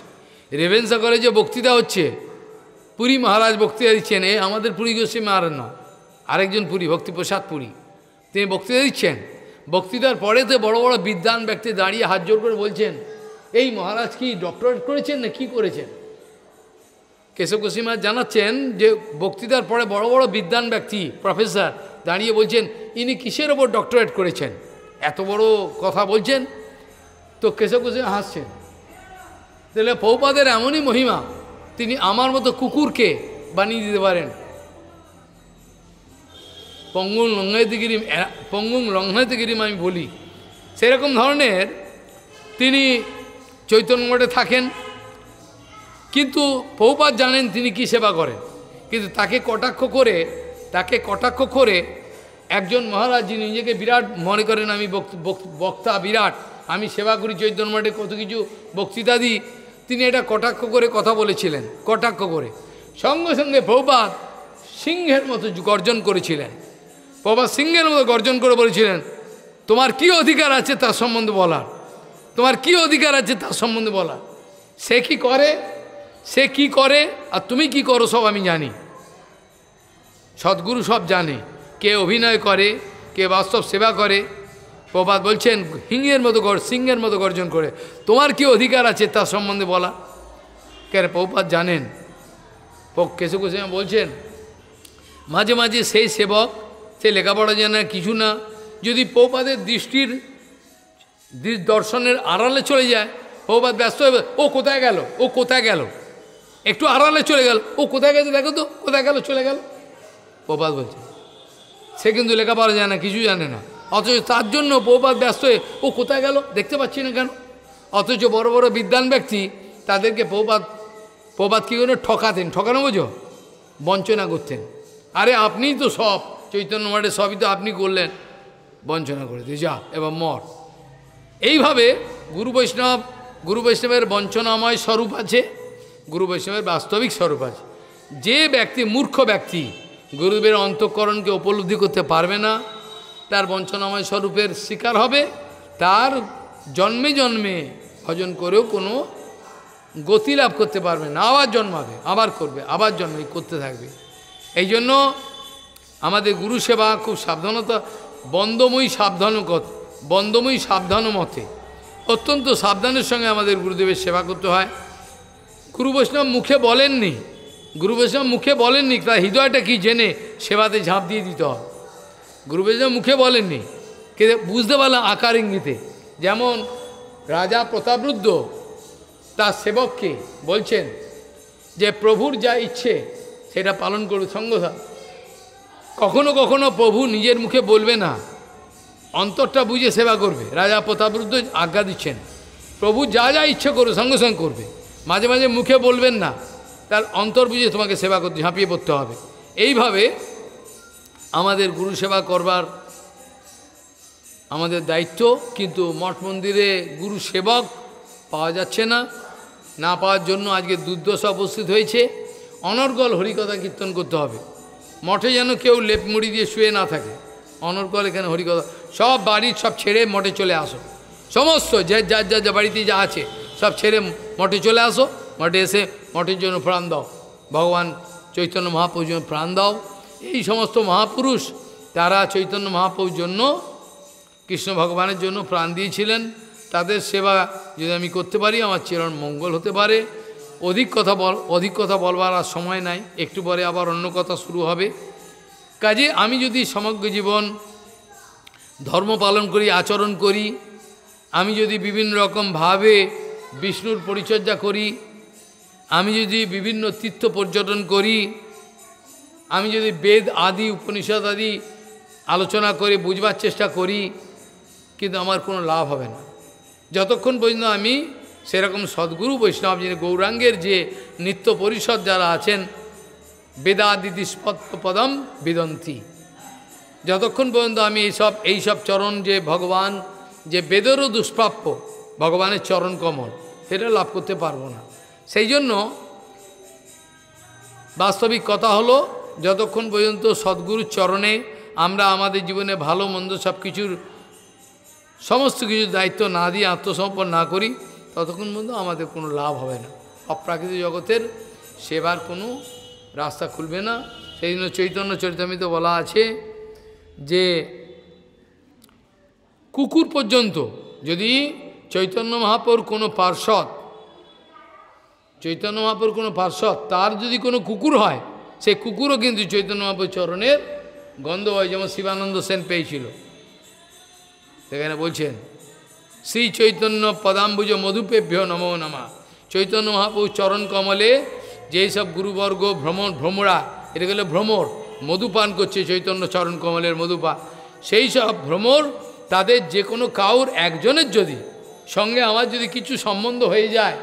রেভেন্সা কলেজে বক্তৃতা হচ্ছে পুরী মহারাজ বক্তৃতা দিচ্ছেন এ আমাদের পুরী গোস্বামী আর আরেকজন পুরী ভক্তিপ্রসাদ পুরী তিনি বক্তৃতা দিচ্ছেন বক্তৃতার পরেতে বড় বড় বিদ্যান ব্যক্তি দাঁড়িয়ে হাত জোর করে বলছেন এই মহারাজ কি ডক্টরেট করেছেন না কি করেছেন কেশব কুসিমা জানাচ্ছেন যে বক্তৃতার পরে বড় বড় বিদ্যান ব্যক্তি প্রফেসর দাঁড়িয়ে বলছেন ইনি কিসের ওপর ডক্টরেট করেছেন এত বড় কথা বলছেন তো কেশব হাসছেন তাহলে পৌপাদের এমনই মহিমা তিনি আমার মতো কুকুরকে বানিয়ে দিতে পারেন পঙ্গুং লঙ্ঘায়তিগিরিম পঙ্গুং লঙ্ঘায়তিগিরিম আমি বলি সেরকম ধরনের তিনি মঠে থাকেন কিন্তু পৌপাত জানেন তিনি কি সেবা করেন কিন্তু তাকে কটাক্ষ করে তাকে কটাক্ষ করে একজন মহারাজ যিনি নিজেকে বিরাট মনে করেন আমি বক্তা বিরাট আমি সেবা করি চৈতন্য মঠে কত কিছু বক্তৃতা দিই তিনি এটা কটাক্ষ করে কথা বলেছিলেন কটাক্ষ করে সঙ্গে সঙ্গে ভৌপাত সিংহের মতো গর্জন করেছিলেন প্রভাত সিংহের মতো গর্জন করে বলেছিলেন তোমার কি অধিকার আছে তার সম্বন্ধে বলার তোমার কি অধিকার আছে তার সম্বন্ধে বলার সে কি করে সে কি করে আর তুমি কি করো সব আমি জানি সদ্গুরু সব জানে কে অভিনয় করে কে বাস্তব সেবা করে প্রভাত বলছেন হিংয়ের মতো গর সিংহের মতো গর্জন করে তোমার কি অধিকার আছে তার সম্বন্ধে বলা কেন প্রপাত জানেন পক্ষে কেশু বলছেন মাঝে মাঝে সেই সেবক সে লেখাপড়া জানে কিছু না যদি পৌপাদের দৃষ্টির দর্শনের আড়ালে চলে যায় পৌপাদ ব্যস্ত হয়ে ও কোথায় গেল ও কোথায় গেল একটু আড়ালে চলে গেল ও কোথায় গেছে দেখো তো কোথায় গেল চলে গেল পৌপাদ বলছে সে কিন্তু লেখাপড়া জানে না কিছু জানে না অথচ তার জন্য পৌপাদ ব্যস্ত হয়ে ও কোথায় গেল দেখতে পাচ্ছি না কেন অথচ বড় বড় বিদ্যান ব্যক্তি তাদেরকে পৌপাদ পৌপাদ কী করে ঠকাতেন ঠকানো বোঝো বঞ্চনা করতেন আরে আপনিই তো সব চৈতন্য মঠে সবই তো আপনি করলেন বঞ্চনা করে দিয়ে যা এবার মর এইভাবে গুরু বৈষ্ণব গুরু বৈষ্ণবের বঞ্চনাময় স্বরূপ আছে গুরু বৈষ্ণবের বাস্তবিক স্বরূপ আছে যে ব্যক্তি মূর্খ ব্যক্তি গুরুদেবের অন্তঃকরণকে উপলব্ধি করতে পারবে না তার বঞ্চনাময় স্বরূপের শিকার হবে তার জন্মে জন্মে ভজন করেও কোনো গতি লাভ করতে পারবে না আবার জন্মাবে আবার করবে আবার জন্মে করতে থাকবে এই জন্য আমাদের গুরু সেবা খুব সাবধানতা বন্দময়ী সাবধান বন্দময়ী সাবধান মতে অত্যন্ত সাবধানের সঙ্গে আমাদের গুরুদেবের সেবা করতে হয় গুরু বৈষ্ণব মুখে বলেননি গুরু বৈষ্ণব মুখে বলেননি তার হৃদয়টা কি জেনে সেবাতে ঝাঁপ দিয়ে দিতে হয় গুরু বৈষ্ণব মুখে বলেননি কে বুঝতে পারলাম আকার ইঙ্গিতে যেমন রাজা প্রতাপরুদ্ধ তার সেবককে বলছেন যে প্রভুর যা ইচ্ছে সেটা পালন করুক সঙ্গসা কখনো কখনো প্রভু নিজের মুখে বলবে না অন্তরটা বুঝে সেবা করবে রাজা প্রতাপরুদ্ধ আজ্ঞা দিচ্ছেন প্রভু যা যা ইচ্ছে করবে সঙ্গে সঙ্গে করবে মাঝে মাঝে মুখে বলবেন না তার অন্তর বুঝে তোমাকে সেবা করতে ঝাঁপিয়ে পড়তে হবে এইভাবে আমাদের গুরু সেবা করবার আমাদের দায়িত্ব কিন্তু মঠ মন্দিরে গুরু সেবক পাওয়া যাচ্ছে না না পাওয়ার জন্য আজকে দুর্দশা উপস্থিত হয়েছে অনর্গল হরিকথা কীর্তন করতে হবে মঠে যেন কেউ লেপ মুড়ি দিয়ে শুয়ে না থাকে অনর্গল এখানে হরিকথা সব বাড়ির সব ছেড়ে মঠে চলে আসো সমস্ত যে যার যার যা বাড়িতে যা আছে সব ছেড়ে মঠে চলে আসো মঠে এসে মঠের জন্য প্রাণ দাও ভগবান চৈতন্য মহাপ্রভুর জন্য প্রাণ দাও এই সমস্ত মহাপুরুষ তারা চৈতন্য মহাপ্রভুর জন্য কৃষ্ণ ভগবানের জন্য প্রাণ দিয়েছিলেন তাদের সেবা যদি আমি করতে পারি আমার চিরণ মঙ্গল হতে পারে অধিক কথা বল অধিক কথা বলবার আর সময় নাই একটু পরে আবার অন্য কথা শুরু হবে কাজে আমি যদি সমগ্র জীবন ধর্ম পালন করি আচরণ করি আমি যদি বিভিন্ন রকমভাবে বিষ্ণুর পরিচর্যা করি আমি যদি বিভিন্ন তীর্থ পর্যটন করি আমি যদি বেদ আদি উপনিষদ আদি আলোচনা করে বুঝবার চেষ্টা করি কিন্তু আমার কোনো লাভ হবে না যতক্ষণ পর্যন্ত আমি সেরকম সদ্গুরু বৈষ্ণব যিনি গৌরাঙ্গের যে নিত্য পরিষদ যারা আছেন পদম বিদন্তি যতক্ষণ পর্যন্ত আমি এইসব এইসব চরণ যে ভগবান যে বেদেরও দুষ্প্রাপ্য ভগবানের চরণ কমল সেটা লাভ করতে পারবো না সেই জন্য বাস্তবিক কথা হলো যতক্ষণ পর্যন্ত সদ্গুরুর চরণে আমরা আমাদের জীবনে ভালো মন্দ সব কিছুর সমস্ত কিছুর দায়িত্ব না দিয়ে আত্মসমর্পণ না করি ততক্ষণ পর্যন্ত আমাদের কোনো লাভ হবে না অপ্রাকৃত জগতের সেবার কোনো রাস্তা খুলবে না সেই জন্য চৈতন্য চরিতামিত বলা আছে যে কুকুর পর্যন্ত যদি চৈতন্য মহাপুর কোনো পার্শ্বদ চৈতন্য মহাপুর কোনো পার্শ্বদ তার যদি কোনো কুকুর হয় সেই কুকুরও কিন্তু চৈতন্য মহাপুর চরণের গন্ধ হয় যেমন শিবানন্দ সেন পেয়েছিল সেখানে বলছেন শ্রী চৈতন্য পদাম্বুজ মধুপেভ্য নম নমা চৈতন্য মহাপ্রভু চরণ কমলে সব গুরুবর্গ ভ্রমণ ভ্রমরা এটা গেলে ভ্রমর মধুপান করছে চৈতন্য চরণ কমলের মধুপা সেই সব ভ্রমর তাদের যে কোনো কাউর একজনের যদি সঙ্গে আমার যদি কিছু সম্বন্ধ হয়ে যায়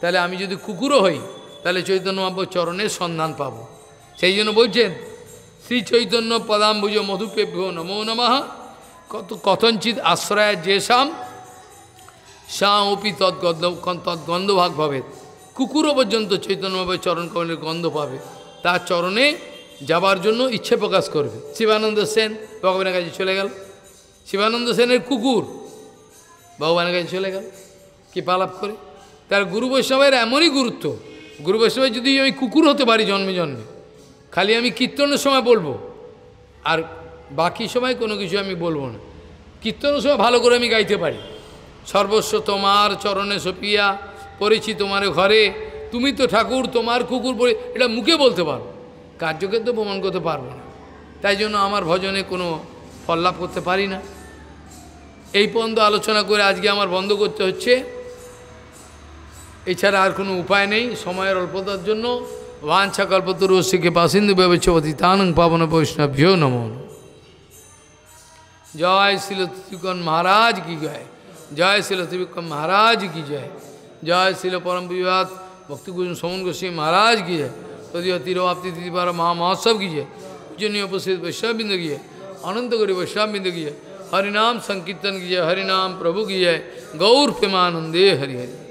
তাহলে আমি যদি কুকুরও হই তাহলে চৈতন্য মহাপ্রভু চরণের সন্ধান পাব সেই জন্য বলছেন শ্রী চৈতন্য পদাম্বুজ মধুপেভ্য নমো নমঃ কত কথঞ্চিত আশ্রয় যেসাম শ্যামপি তৎগন্ধ তৎগন্ধ ভাগ পাবে কুকুরও পর্যন্ত চৈতন্যভাবে চরণ কমলের গন্ধ পাবে তার চরণে যাবার জন্য ইচ্ছে প্রকাশ করবে শিবানন্দ সেন ভগবানের কাছে চলে গেল শিবানন্দ সেনের কুকুর ভগবানের কাছে চলে গেল কি পালাপ করে তার গুরু বৈষ্ণবের এমনই গুরুত্ব গুরু বৈষ্ণবের যদি আমি কুকুর হতে পারি জন্মে জন্মে খালি আমি কীর্তনের সময় বলবো আর বাকি সময় কোনো কিছু আমি বলবো না কীর্তনের সময় ভালো করে আমি গাইতে পারি সর্বস্ব তোমার চরণে সপিয়া পড়েছি তোমার ঘরে তুমি তো ঠাকুর তোমার কুকুর পড়ে এটা মুখে বলতে পারো কার্যকে তো প্রমাণ করতে পারবো না তাই জন্য আমার ভজনে কোনো ফললাভ করতে পারি না এই পর্যন্ত আলোচনা করে আজকে আমার বন্ধ করতে হচ্ছে এছাড়া আর কোনো উপায় নেই সময়ের অল্পতার জন্য বাঞ্ছা শিখে পাসিন্দু ব্যবচ্ছপতি তানং পাবন বৈষ্ণব্য নমন জয় শ্রীলতিকন মহারাজ কি গায় जय श्री लतिविक्रम महाराज की जय जय श्री परम विवाद भक्ति गुजन सोमन गोस्वामी महाराज की जय तदीयतिरोप्ति महा महामहोत्सव की जय पूजनीय उपस्थित वैश्यबिंद की है अनंत गौरी वैश्यबिंद की है हरिनाम संकीर्तन की जय हरिनाम प्रभु की जय गौर प्रेमानंदे हरिहरी